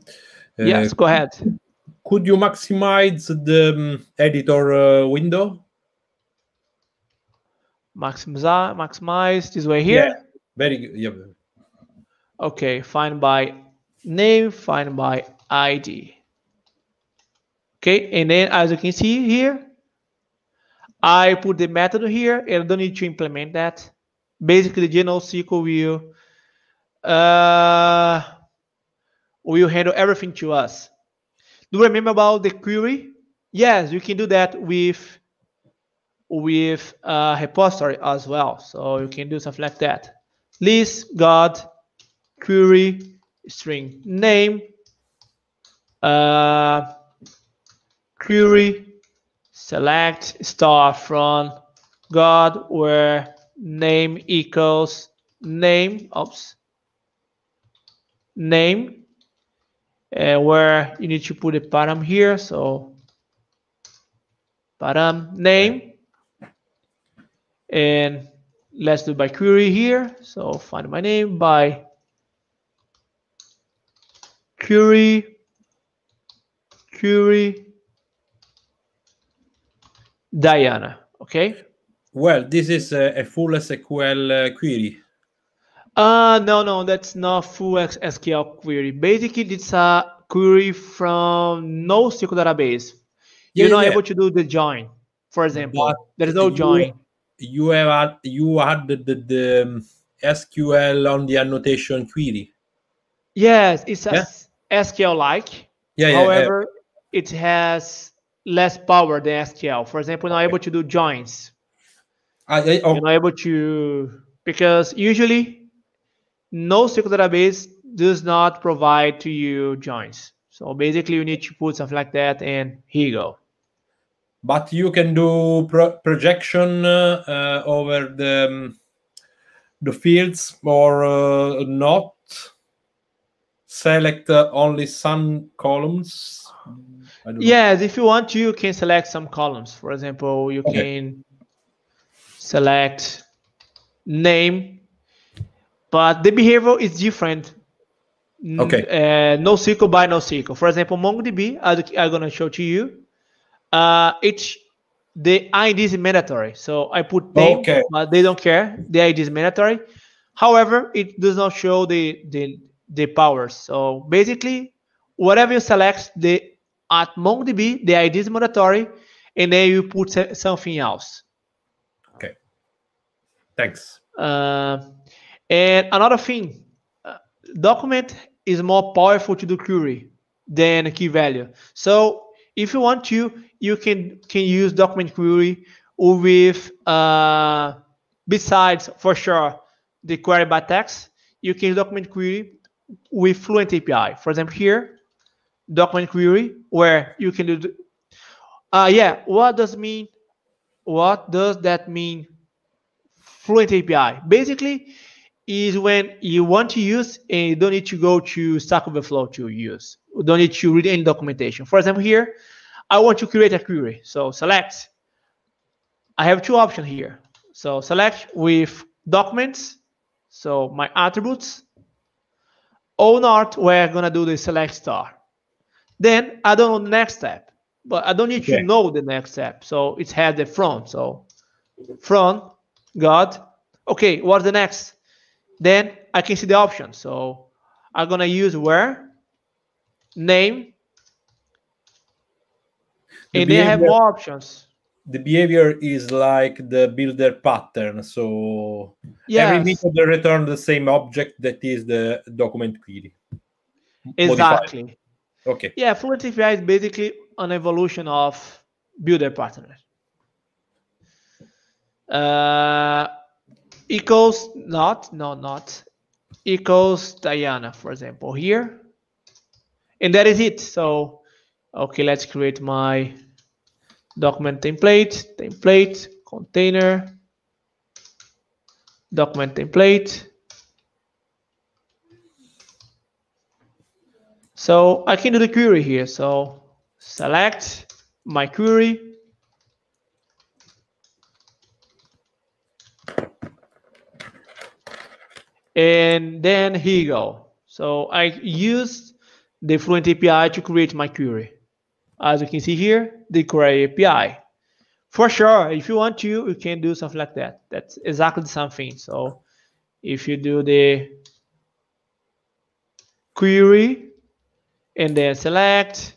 uh, yes go ahead could you maximize the um, editor uh, window? Maximize, maximize this way here. Yeah, very good. Okay, find by name, find by ID. Okay, and then as you can see here, I put the method here and I don't need to implement that. Basically, the general SQL will, uh, will handle everything to us. Do you remember about the query? Yes, you can do that with with a uh, repository as well. So you can do something like that. List got query string name uh, query select star from God where name equals name. Oops. Name uh, where you need to put a param here. So param name. And let's do by query here. So find my name by query, query, Diana. Okay. Well, this is a, uh, a full SQL uh, query. Uh, no, no, that's not full SQL query. Basically, it's a query from NoSQL database. You're yeah, not yeah. able to do the join, for example. But there is no you, join. You have add, you added the, the, the, um, SQL on the annotation query. Yes, it's yeah? SQL-like. Yeah, However, it has less power than SQL. For example, not able to do joins. I, I, oh. You're not able to because usually no SQL database does not provide to you joins. So basically you need to put stuff like that and here you go. But you can do pro projection uh, uh, over the, um, the fields or uh, not. Select uh, only some columns. Yes, know. if you want to, you can select some columns. For example, you okay. can select name but the behavior is different. Okay. Uh, eh, NoSQL by no NoSQL. For example, MongoDB, I'm gonna show to you. Uh, it's the ID is mandatory, so I put oh, name, okay. but they don't care. The ID is mandatory. However, it does not show the the the powers. So basically, whatever you select, the at MongoDB, the ID is mandatory, and then you put something else. Okay. Thanks. Uh, and another thing, uh, document is more powerful to do query than key value. So if you want to, you can can use document query with uh, besides for sure the query by text, you can document query with Fluent API. For example, here document query where you can do. Uh, yeah, what does mean? What does that mean? Fluent API. Basically, is when you want to use and you don't need to go to Stack Overflow to use. You don't need to read any documentation. For example, here, I want to create a query. So select. I have two options here. So select with documents. So my attributes. Or not, we're gonna do the select star. Then I don't know the next step, but I don't need okay. to know the next step. So it has the front. So front, God. Okay, what's the next? then I can see the options. So I'm gonna use where, name, the and they have more options. The behavior is like the builder pattern. So yes. every method return the same object that is the document query. Exactly. Modified. Okay. Yeah, Fluent API is basically an evolution of builder pattern. Uh, equals not, no, not, equals Diana, for example, here. And that is it. So, okay, let's create my document template, template, container, document template. So I can do the query here. So select my query, and then here go. So I used the Fluent API to create my query. As you can see here, the query API. For sure, if you want to, you can do something like that. That's exactly the same thing. So if you do the query and then select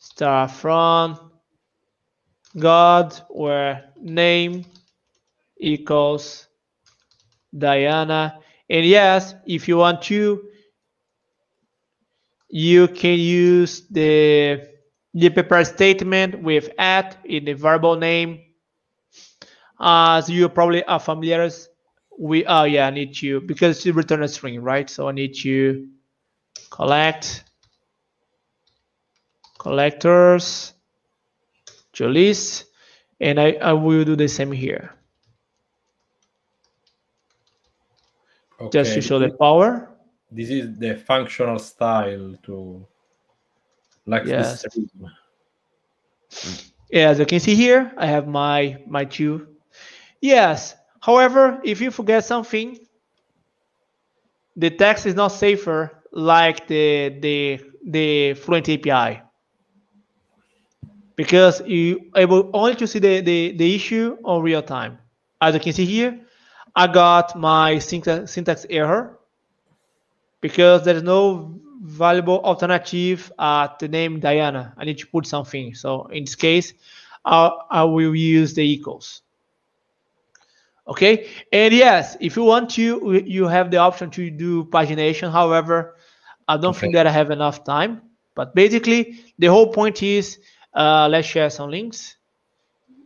star from god where name equals Diana and yes, if you want to, you can use the, the prepare statement with at in the variable name. As you probably are familiar with, oh yeah, I need to, because it return a string, right? So I need to collect collectors to list, and I, I will do the same here. Okay. Just to show the power. This is the functional style to like yes. this. as you can see here, I have my my two. Yes. However, if you forget something, the text is not safer like the the the Fluent API because you able only to see the, the, the issue on real time. As you can see here, I got my syntax, error because there is no valuable alternative at uh, the name Diana. I need to put something. So in this case, I, I will use the equals. Okay, and yes, if you want to, you have the option to do pagination. However, I don't okay. think that I have enough time. But basically, the whole point is uh, let's share some links.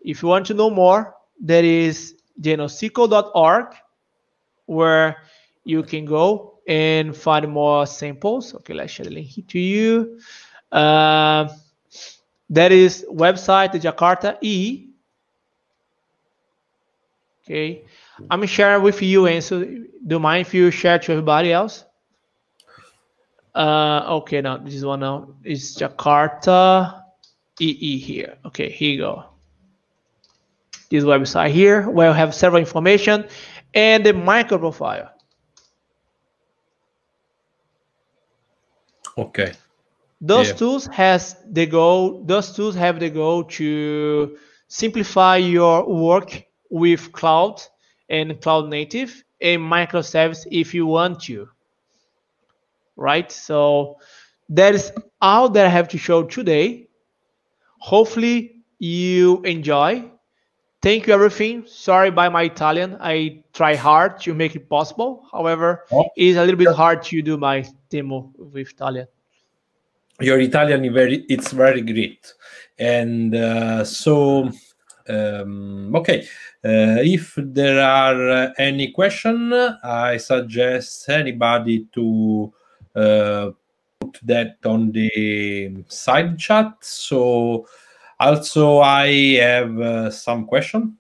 If you want to know more, there is genosico.org where you can go and find more samples. Okay, let's share the link to you. Uh, that is website, the Jakarta E. Okay, I'm sharing with you, and so do mind if you share to everybody else? Uh, okay, now this one now is Jakarta EE here. Okay, here you go this website here where you have several information and the micro profile. Okay. Those yeah. tools has the goal. Those tools have the goal to simplify your work with cloud and cloud native and microservice if you want to. Right. So that is all that I have to show today. Hopefully you enjoy Thank you, everything. Sorry by my Italian. I try hard to make it possible. However, oh. it's a little bit hard to do my demo with Italian. Your Italian is very, it's very great, and uh, so um, okay. Uh, if there are uh, any question, I suggest anybody to uh, put that on the side chat. So. Also, I have uh, some question.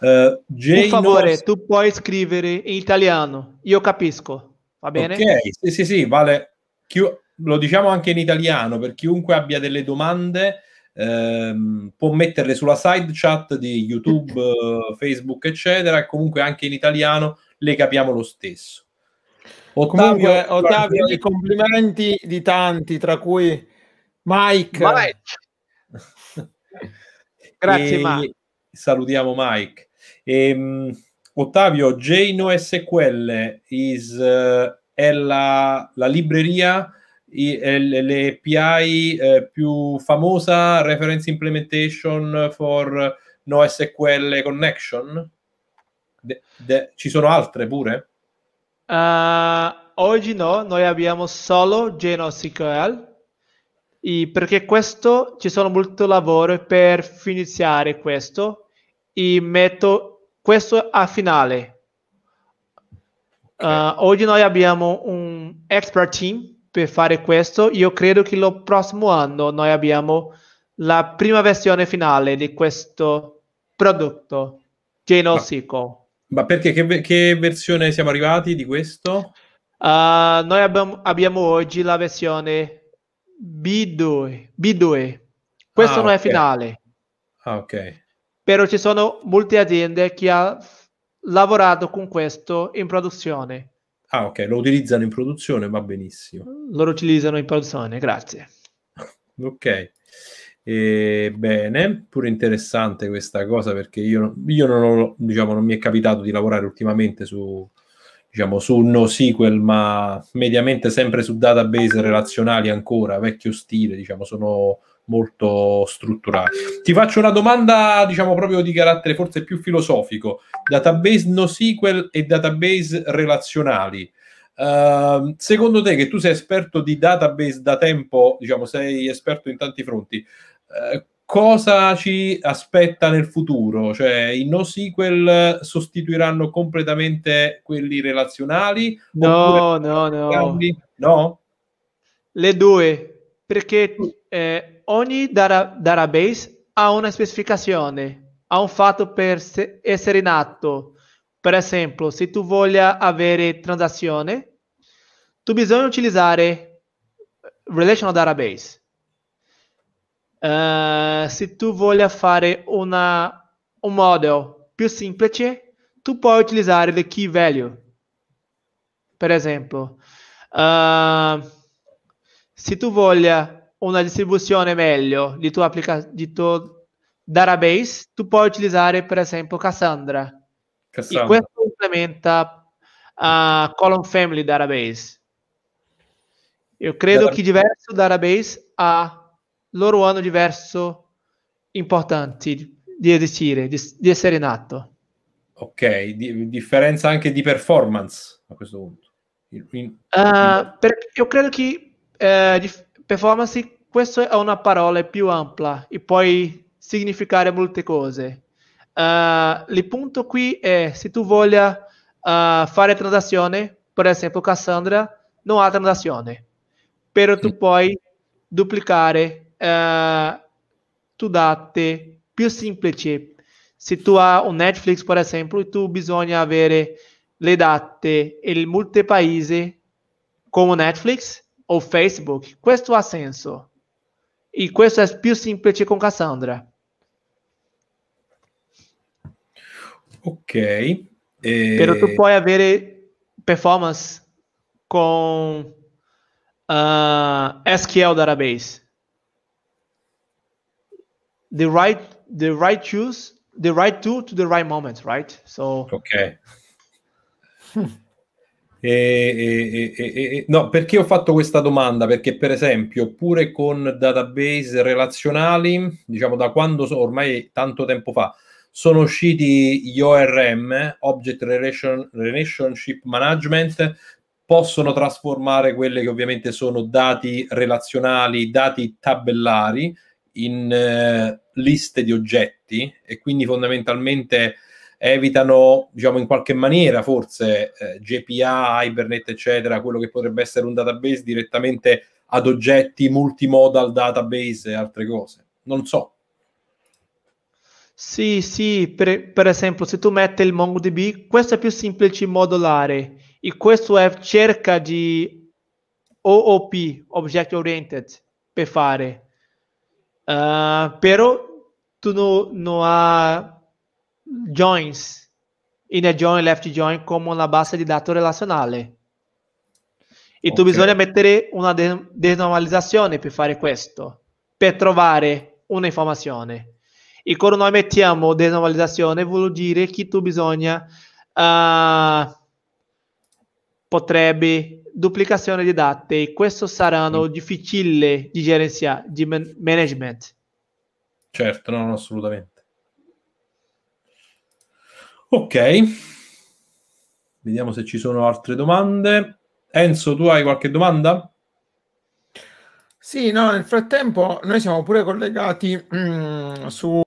Uh, Jay favore, knows... tu puoi scrivere in italiano, io capisco, va bene? Ok, sì, sì, sì, vale. Chi... Lo diciamo anche in italiano, per chiunque abbia delle domande ehm, può metterle sulla side chat di YouTube, *laughs* Facebook, eccetera, e comunque anche in italiano le capiamo lo stesso. Ottavio, Comunque, Ottavio, i complimenti di tanti, tra cui Mike, Mike. Grazie, e... Mike. Salutiamo Mike. E, ehm, Ottavio, Jano SQL is, uh, è la, la libreria l'API eh, più famosa reference implementation for NoSQL connection? De, de, ci sono altre pure? Uh, oggi no, noi abbiamo solo SQL e perché questo ci sono molto lavoro per finire questo e metto questo a finale. Okay. Uh, oggi noi abbiamo un expert team per fare questo. Io credo che lo prossimo anno noi abbiamo la prima versione finale di questo prodotto, GenoSQL. Ma perché? Che, che, versione siamo arrivati di questo? Uh, noi abbiamo, abbiamo, oggi la versione B2, B2. Questo ah, non okay. è finale. Ah, ok. Però ci sono molte aziende che hanno lavorato con questo in produzione. Ah, ok, lo utilizzano in produzione, va benissimo. Lo utilizzano in produzione, grazie. *laughs* ok. E, bene, pure interessante questa cosa perché io, io non, ho, diciamo, non mi è capitato di lavorare ultimamente su diciamo su NoSQL, ma mediamente sempre su database relazionali ancora, vecchio stile, diciamo, sono molto strutturati. Ti faccio una domanda, diciamo, proprio di carattere forse più filosofico. Database NoSQL e database relazionali. Uh, secondo te, che tu sei esperto di database da tempo, diciamo, sei esperto in tanti fronti, uh, cosa ci aspetta nel futuro? Cioè, i no sequel sostituiranno completamente quelli relazionali? No, no, no. Cambi? No? Le due, perché eh, ogni data- database ha una specificazione, ha un fatto per se- essere in atto. Per esempio, se tu voglia avere transazione, tu bisogna utilizzare relational database Uh, se tu voglia fare una, un modello più semplice, tu puoi utilizzare le key value. Per esempio, uh, se tu voglia una distribuzione meglio di tuo, applica- di tuo database, tu puoi utilizzare per esempio Cassandra. Cassandra. E questo implementa a uh, Column Family Database. Eu creio que diversos databases há loro hanno diverso importanti di esistere, di, di essere nato. Ok, di, differenza anche di performance a questo punto. In, in, uh, per, io credo che eh, di, performance, questa è una parola più ampia e può significare molte cose. Uh, il punto qui è se tu voglia uh, fare transazione, per esempio Cassandra, non ha transazione, però tu mm. puoi duplicare eh, é, tu date più semplice. Se tu há o Netflix, por exemplo, tu bisogna avere le date in molti paesi come Netflix o Facebook. Questo ha senso. E questo è più semplice con Cassandra. Ok. Eh... Però tu puoi avere performance con uh, eh, SQL Database. the right the right shoes the right tool to the right moment right so ok E, e, e, no, perché ho fatto questa domanda? Perché, per esempio, pure con database relazionali, diciamo da quando so, ormai tanto tempo fa sono usciti gli ORM, Object Relation, Relationship Management, possono trasformare quelle che ovviamente sono dati relazionali, dati tabellari, in eh, liste di oggetti e quindi fondamentalmente evitano, diciamo in qualche maniera, forse eh, GPA, Hibernate, eccetera, quello che potrebbe essere un database direttamente ad oggetti multimodal database e altre cose. Non so. Sì, sì, per, per esempio se tu metti il MongoDB, questo è più semplice in modulare e questo è cerca di OOP, Object Oriented, per fare Uh, ah, pero tú no, no há joins, inner join, left join, como na base de datos relazionale. E okay. tu bisogna mettere una denormalizzazione per fare questo, per trovare un'informazione. E quando noi mettiamo denormalizzazione vuol dire che tu bisogna uh, potrebbe duplicazione di date, questo saranno mm. difficili di gerenziare, di man- management. Certo, no, assolutamente. Ok, vediamo se ci sono altre domande. Enzo, tu hai qualche domanda? Sì, no, nel frattempo noi siamo pure collegati mm, su...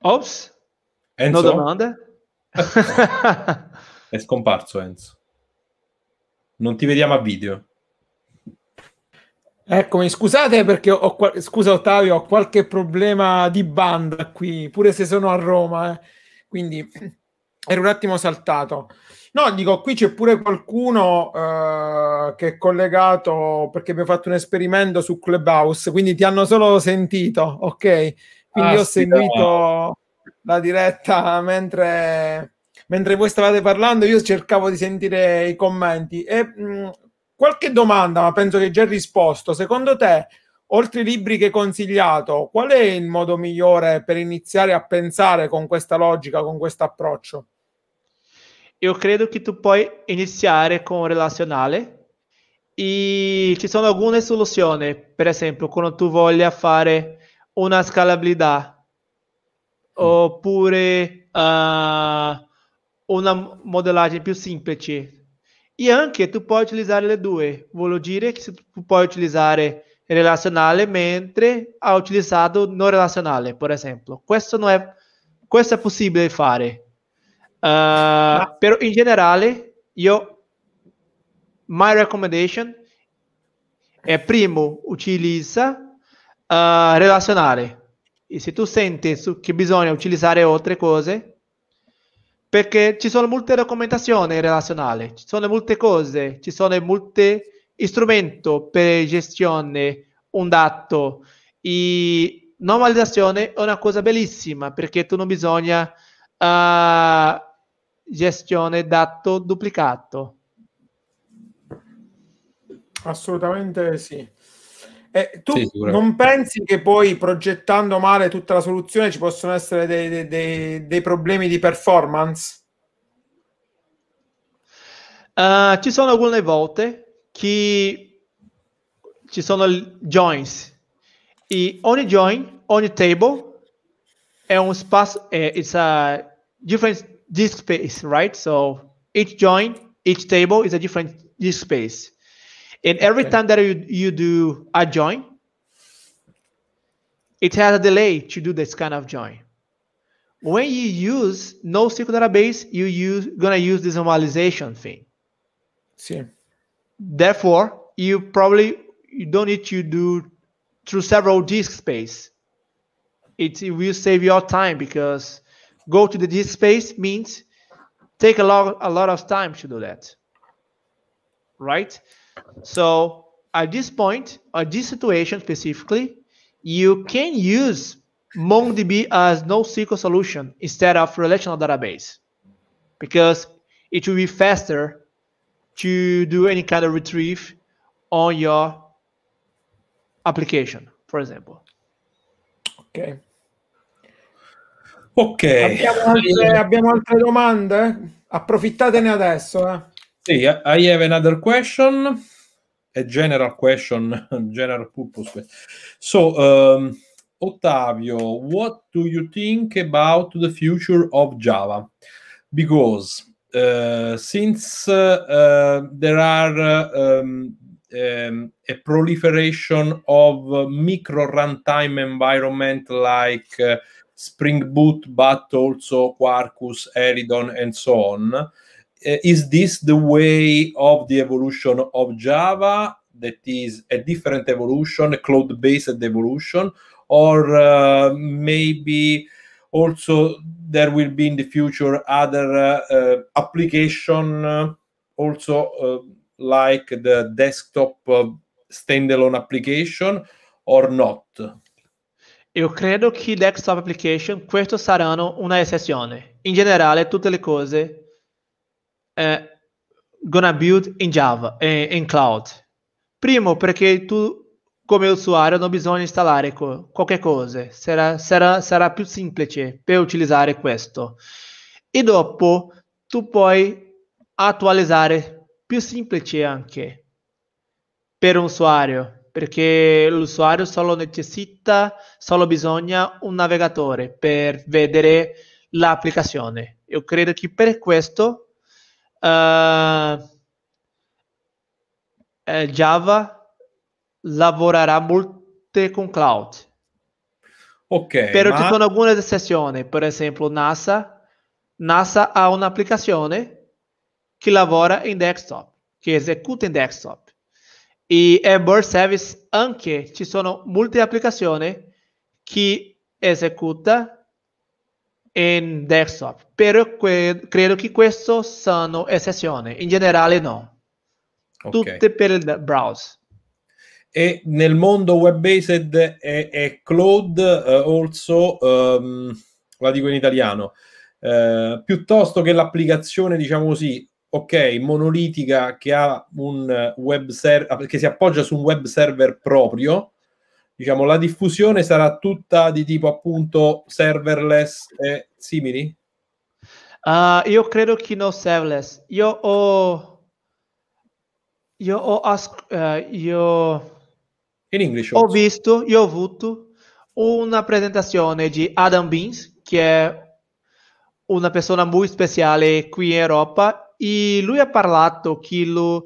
Ops? Enzo? No domande? *laughs* *laughs* È scomparso Enzo non ti vediamo a video. Eccomi, scusate perché ho, ho, scusa Ottavio, ho qualche problema di banda qui, pure se sono a Roma, eh. quindi *laughs* ero un attimo saltato. No, dico, qui c'è pure qualcuno eh, che è collegato perché abbiamo fatto un esperimento su Clubhouse, quindi ti hanno solo sentito, ok? Quindi ah, ho seguito la diretta mentre mentre voi stavate parlando io cercavo di sentire i commenti e mh, mm, qualche domanda, ma penso che già risposto. Secondo te, oltre ai libri che hai consigliato, qual è il modo migliore per iniziare a pensare con questa logica, con questo approccio? Io credo che tu puoi iniziare con relazionale e ci sono alcune soluzioni, per esempio, quando tu voglia fare una scalabilità mm. oppure uh, una modellagem più semplice. E anche tu puoi utilizzare le due. Vuol dire che tu puoi utilizzare il relazionale mentre ha utilizzato il non relazionale, per esempio. Questo, non è, questo è possibile fare. Uh, però in generale, io, my recommendation è primo, utilizza uh, relazionale. E se tu senti che bisogna utilizzare altre cose, perché ci sono molte raccomandazioni relazionali, ci sono molte cose, ci sono molti strumenti per gestione un dato e normalizzazione è una cosa bellissima perché tu non bisogna uh, gestione dato duplicato. Assolutamente sì. Eh, tu sì, non pensi che poi progettando male tutta la soluzione ci possono essere dei, dei, dei, dei problemi di performance? Uh, ci sono alcune volte che ci sono joins e ogni join, ogni table è un spazio, è it's a different disk space, right? So each join, each table is a different disk space. And every okay. time that you, you do a join, it has a delay to do this kind of join. When you use NoSQL database, you use gonna use this normalization thing. See. Therefore, you probably you don't need to do through several disk space. It, it will save your time because go to the disk space means take a lot a lot of time to do that. Right? So at this point, at this situation specifically, you can use MongoDB as NoSQL solution instead of relational database because it will be faster to do any kind of retrieve on your application, for example. Ok. Ok. Abbiamo altre, abbiamo altre domande? Approfittatene adesso. Eh. I have another question, a general question, *laughs* general purpose. Question. So, um, Ottavio, what do you think about the future of Java? Because uh, since uh, uh, there are uh, um, um, a proliferation of uh, micro runtime environment like uh, Spring Boot, but also Quarkus, Eridon, and so on, uh, is this the way of the evolution of Java that is a different evolution, a cloud based evolution, or uh, maybe also there will be in the future other uh, uh, application uh, also uh, like the desktop standalone application or not? Io credo che desktop application questo saranno una eccezione. In generale tutte le cose eh, gonna build in Java e eh, in cloud. Primo perché tu come usuario non bisogna installare co- qualche cosa, sarà, sarà, sarà più semplice per utilizzare questo. E dopo tu puoi attualizzare più semplice anche per un usuario, perché l'usuario solo necessita, solo bisogna un navigatore per vedere l'applicazione. Io credo che per questo Uh, Java laborará muito com cloud. Ok. Però ma... ci sono alcune eccezioni, per esempio NASA. NASA ha un'applicazione che lavora in desktop, che esecuta in desktop. E Airborne Service anche ci sono molte applicazioni che esecuta in desktop, però que- credo che questo sono eccezioni, in generale no. Okay. Tutte per il browser. E nel mondo web-based è, è cloud uh, eh, also, um, la dico in italiano, uh, piuttosto che l'applicazione, diciamo così, ok, monolitica che ha un web server, che si appoggia su un web server proprio, diciamo, la diffusione sarà tutta di tipo appunto serverless e simili? Uh, io credo che no serverless. Io ho... Io ho... Asc- uh, eh, io... In English ho visto, io ho avuto una presentazione di Adam Beans, che è una persona molto speciale qui in Europa, e lui ha parlato che lui,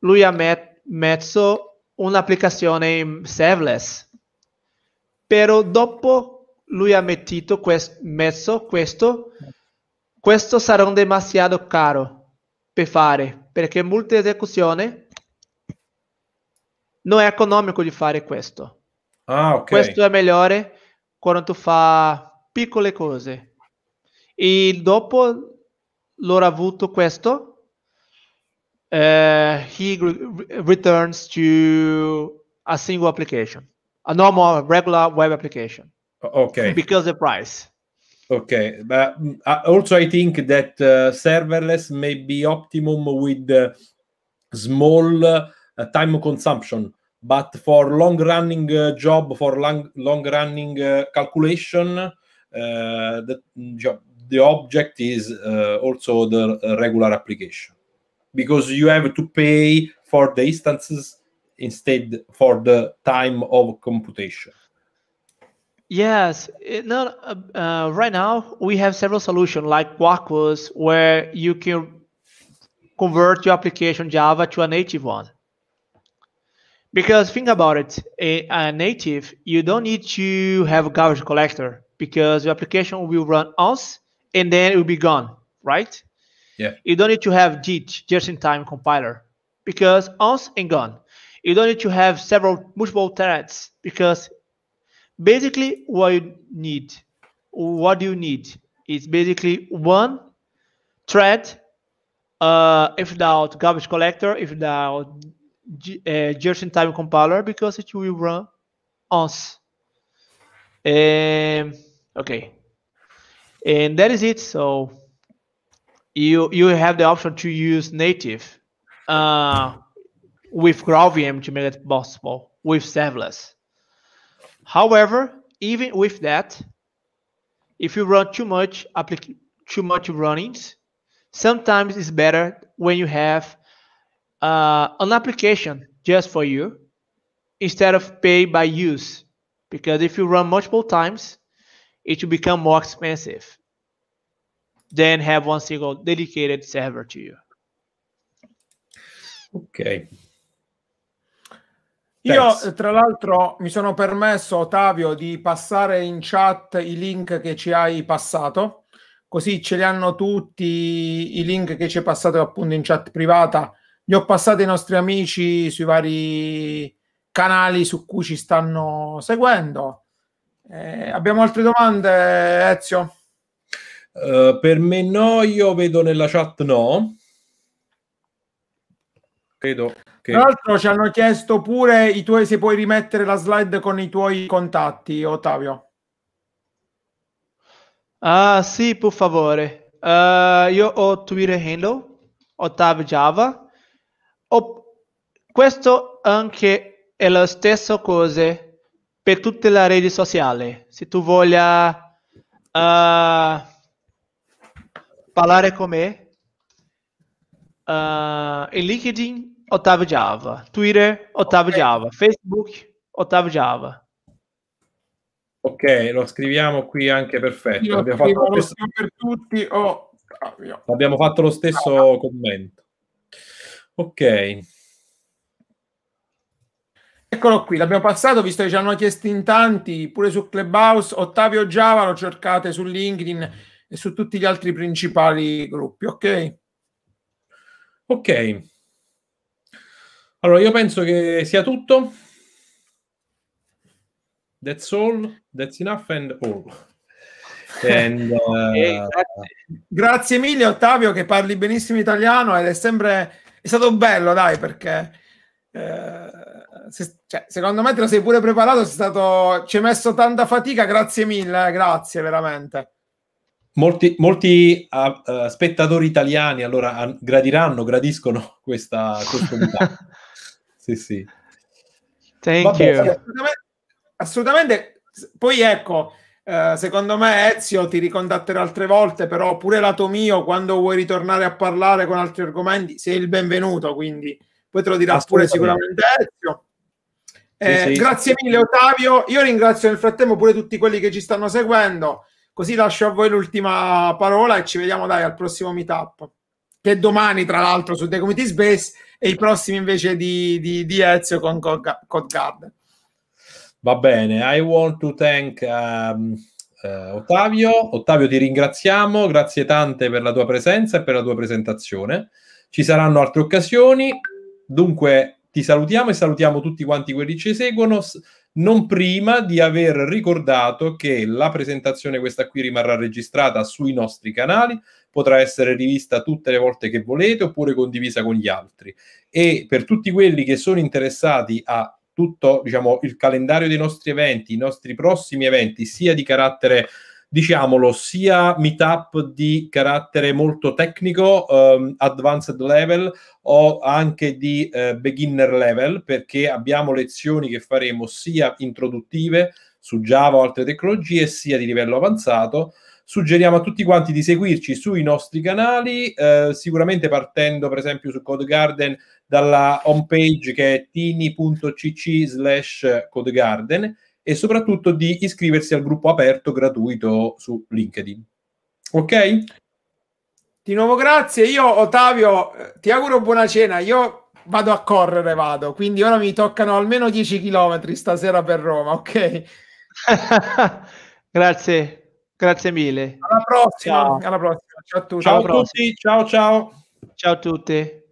lui ha met- messo un'applicazione serverless. Però dopo lui ha quest- messo questo, questo sarà demasiado caro per fare, perché molte esecuzioni non è economico di fare questo. Ah, okay. Questo è migliore quando tu fa piccole cose. E dopo loro ha avuto questo, uh, he re- returns to a single application, a normal, regular web application. Okay. *laughs* Because the price. Okay, but uh, also I think that uh, serverless may be optimum with uh, small time consumption, but for long running job, for long long running calculation, the job the object is also the regular application because you have to pay for the instances instead for the time of computation Yes, it, uh, uh, right now we have several solutions like Quarkus where you can convert your application Java to a native one. Because think about it, a, a native, you don't need to have a garbage collector because your application will run once and then it will be gone, right? Yeah. You don't need to have JIT, just-in-time compiler, because once and gone. You don't need to have several multiple threads because basically what you need what you need is basically one thread uh, if without garbage collector if without uh, just-in-time compiler because it will run us um, okay and that is it so you you have the option to use native uh, with GraalVM to make it possible with serverless However, even with that, if you run too much too much runnings, sometimes it's better when you have uh, an application just for you instead of pay by use. Because if you run multiple times, it will become more expensive than have one single dedicated server to you. Okay. Io eh, tra l'altro mi sono permesso, Ottavio, di passare in chat i link che ci hai passato, così ce li hanno tutti i link che ci hai passato appunto in chat privata. Li ho passati ai nostri amici sui vari canali su cui ci stanno seguendo. Eh, abbiamo altre domande, Ezio? Uh, per me no, io vedo nella chat no. Credo che... Tra l'altro ci hanno chiesto pure tuoi, se puoi rimettere la slide con i tuoi contatti, Ottavio. Ah, sì, per favore. Uh, io ho Twitter handle, Ottavio Java. Ho... Questo anche è la stessa cosa per tutte le reti sociali. Se tu voglia uh, parlare con me, uh, in LinkedIn Otávio Java. Twitter, Ottavio okay. Ava. Facebook, Ottavio Java. Ok, lo scriviamo qui anche perfetto. Oh, ah, Abbiamo fatto lo stesso... per tutti. Oh, Abbiamo fatto lo stesso no, no. commento. Ok. Eccolo qui, l'abbiamo passato, visto che ci hanno chiesto in tanti, pure su Clubhouse, Ottavio Java, lo cercate su LinkedIn e su tutti gli altri principali gruppi, ok? Ok, allora, io penso che sia tutto. That's all, that's enough and all. And, *laughs* uh... okay, grazie. grazie mille Ottavio che parli benissimo italiano ed è sempre è stato bello, dai, perché eh, se, cioè, secondo me te lo sei pure preparato, sei stato, ci hai messo tanta fatica, grazie mille, eh, grazie veramente. Molti, molti uh, spettatori italiani allora gradiranno, gradiscono questa, questo *laughs* sì, sì. Thank Vabbè, you. Assolutamente, assolutamente, Poi ecco, eh, secondo me Ezio ti ricontatterà altre volte, però pure lato mio, quando vuoi ritornare a parlare con altri argomenti, sei il benvenuto, quindi poi te lo dirà pure sicuramente Ezio. Eh, sì, sì, grazie mille Ottavio, io ringrazio nel frattempo pure tutti quelli che ci stanno seguendo, così lascio a voi l'ultima parola e ci vediamo dai al prossimo meetup, che domani tra l'altro su The Community Space e i prossimi invece di, di, di Ezio con Codgard. Va bene, I want to thank um, uh, Ottavio. Ottavio ti ringraziamo, grazie tante per la tua presenza e per la tua presentazione. Ci saranno altre occasioni, dunque ti salutiamo e salutiamo tutti quanti quelli che ci seguono non prima di aver ricordato che la presentazione questa qui rimarrà registrata sui nostri canali potrà essere rivista tutte le volte che volete oppure condivisa con gli altri. E per tutti quelli che sono interessati a tutto diciamo, il calendario dei nostri eventi, i nostri prossimi eventi, sia di carattere diciamolo, sia meetup di carattere molto tecnico, um, advanced level o anche di uh, beginner level, perché abbiamo lezioni che faremo sia introduttive su Java o altre tecnologie, sia di livello avanzato. Suggeriamo a tutti quanti di seguirci sui nostri canali, eh, sicuramente partendo per esempio su Code Garden dalla homepage che è tini.cc slash codegarden e soprattutto di iscriversi al gruppo aperto gratuito su LinkedIn. Ok? Di nuovo grazie. Io, Ottavio, eh, ti auguro buona cena. Io vado a correre, vado. Quindi ora mi toccano almeno 10 km stasera per Roma, ok? *laughs* grazie. Grazie mille. Alla prossima, ciao. Alla prossima. Ciao a tutti. Ciao, a tutti. Ciao ciao. Ciao a tutti.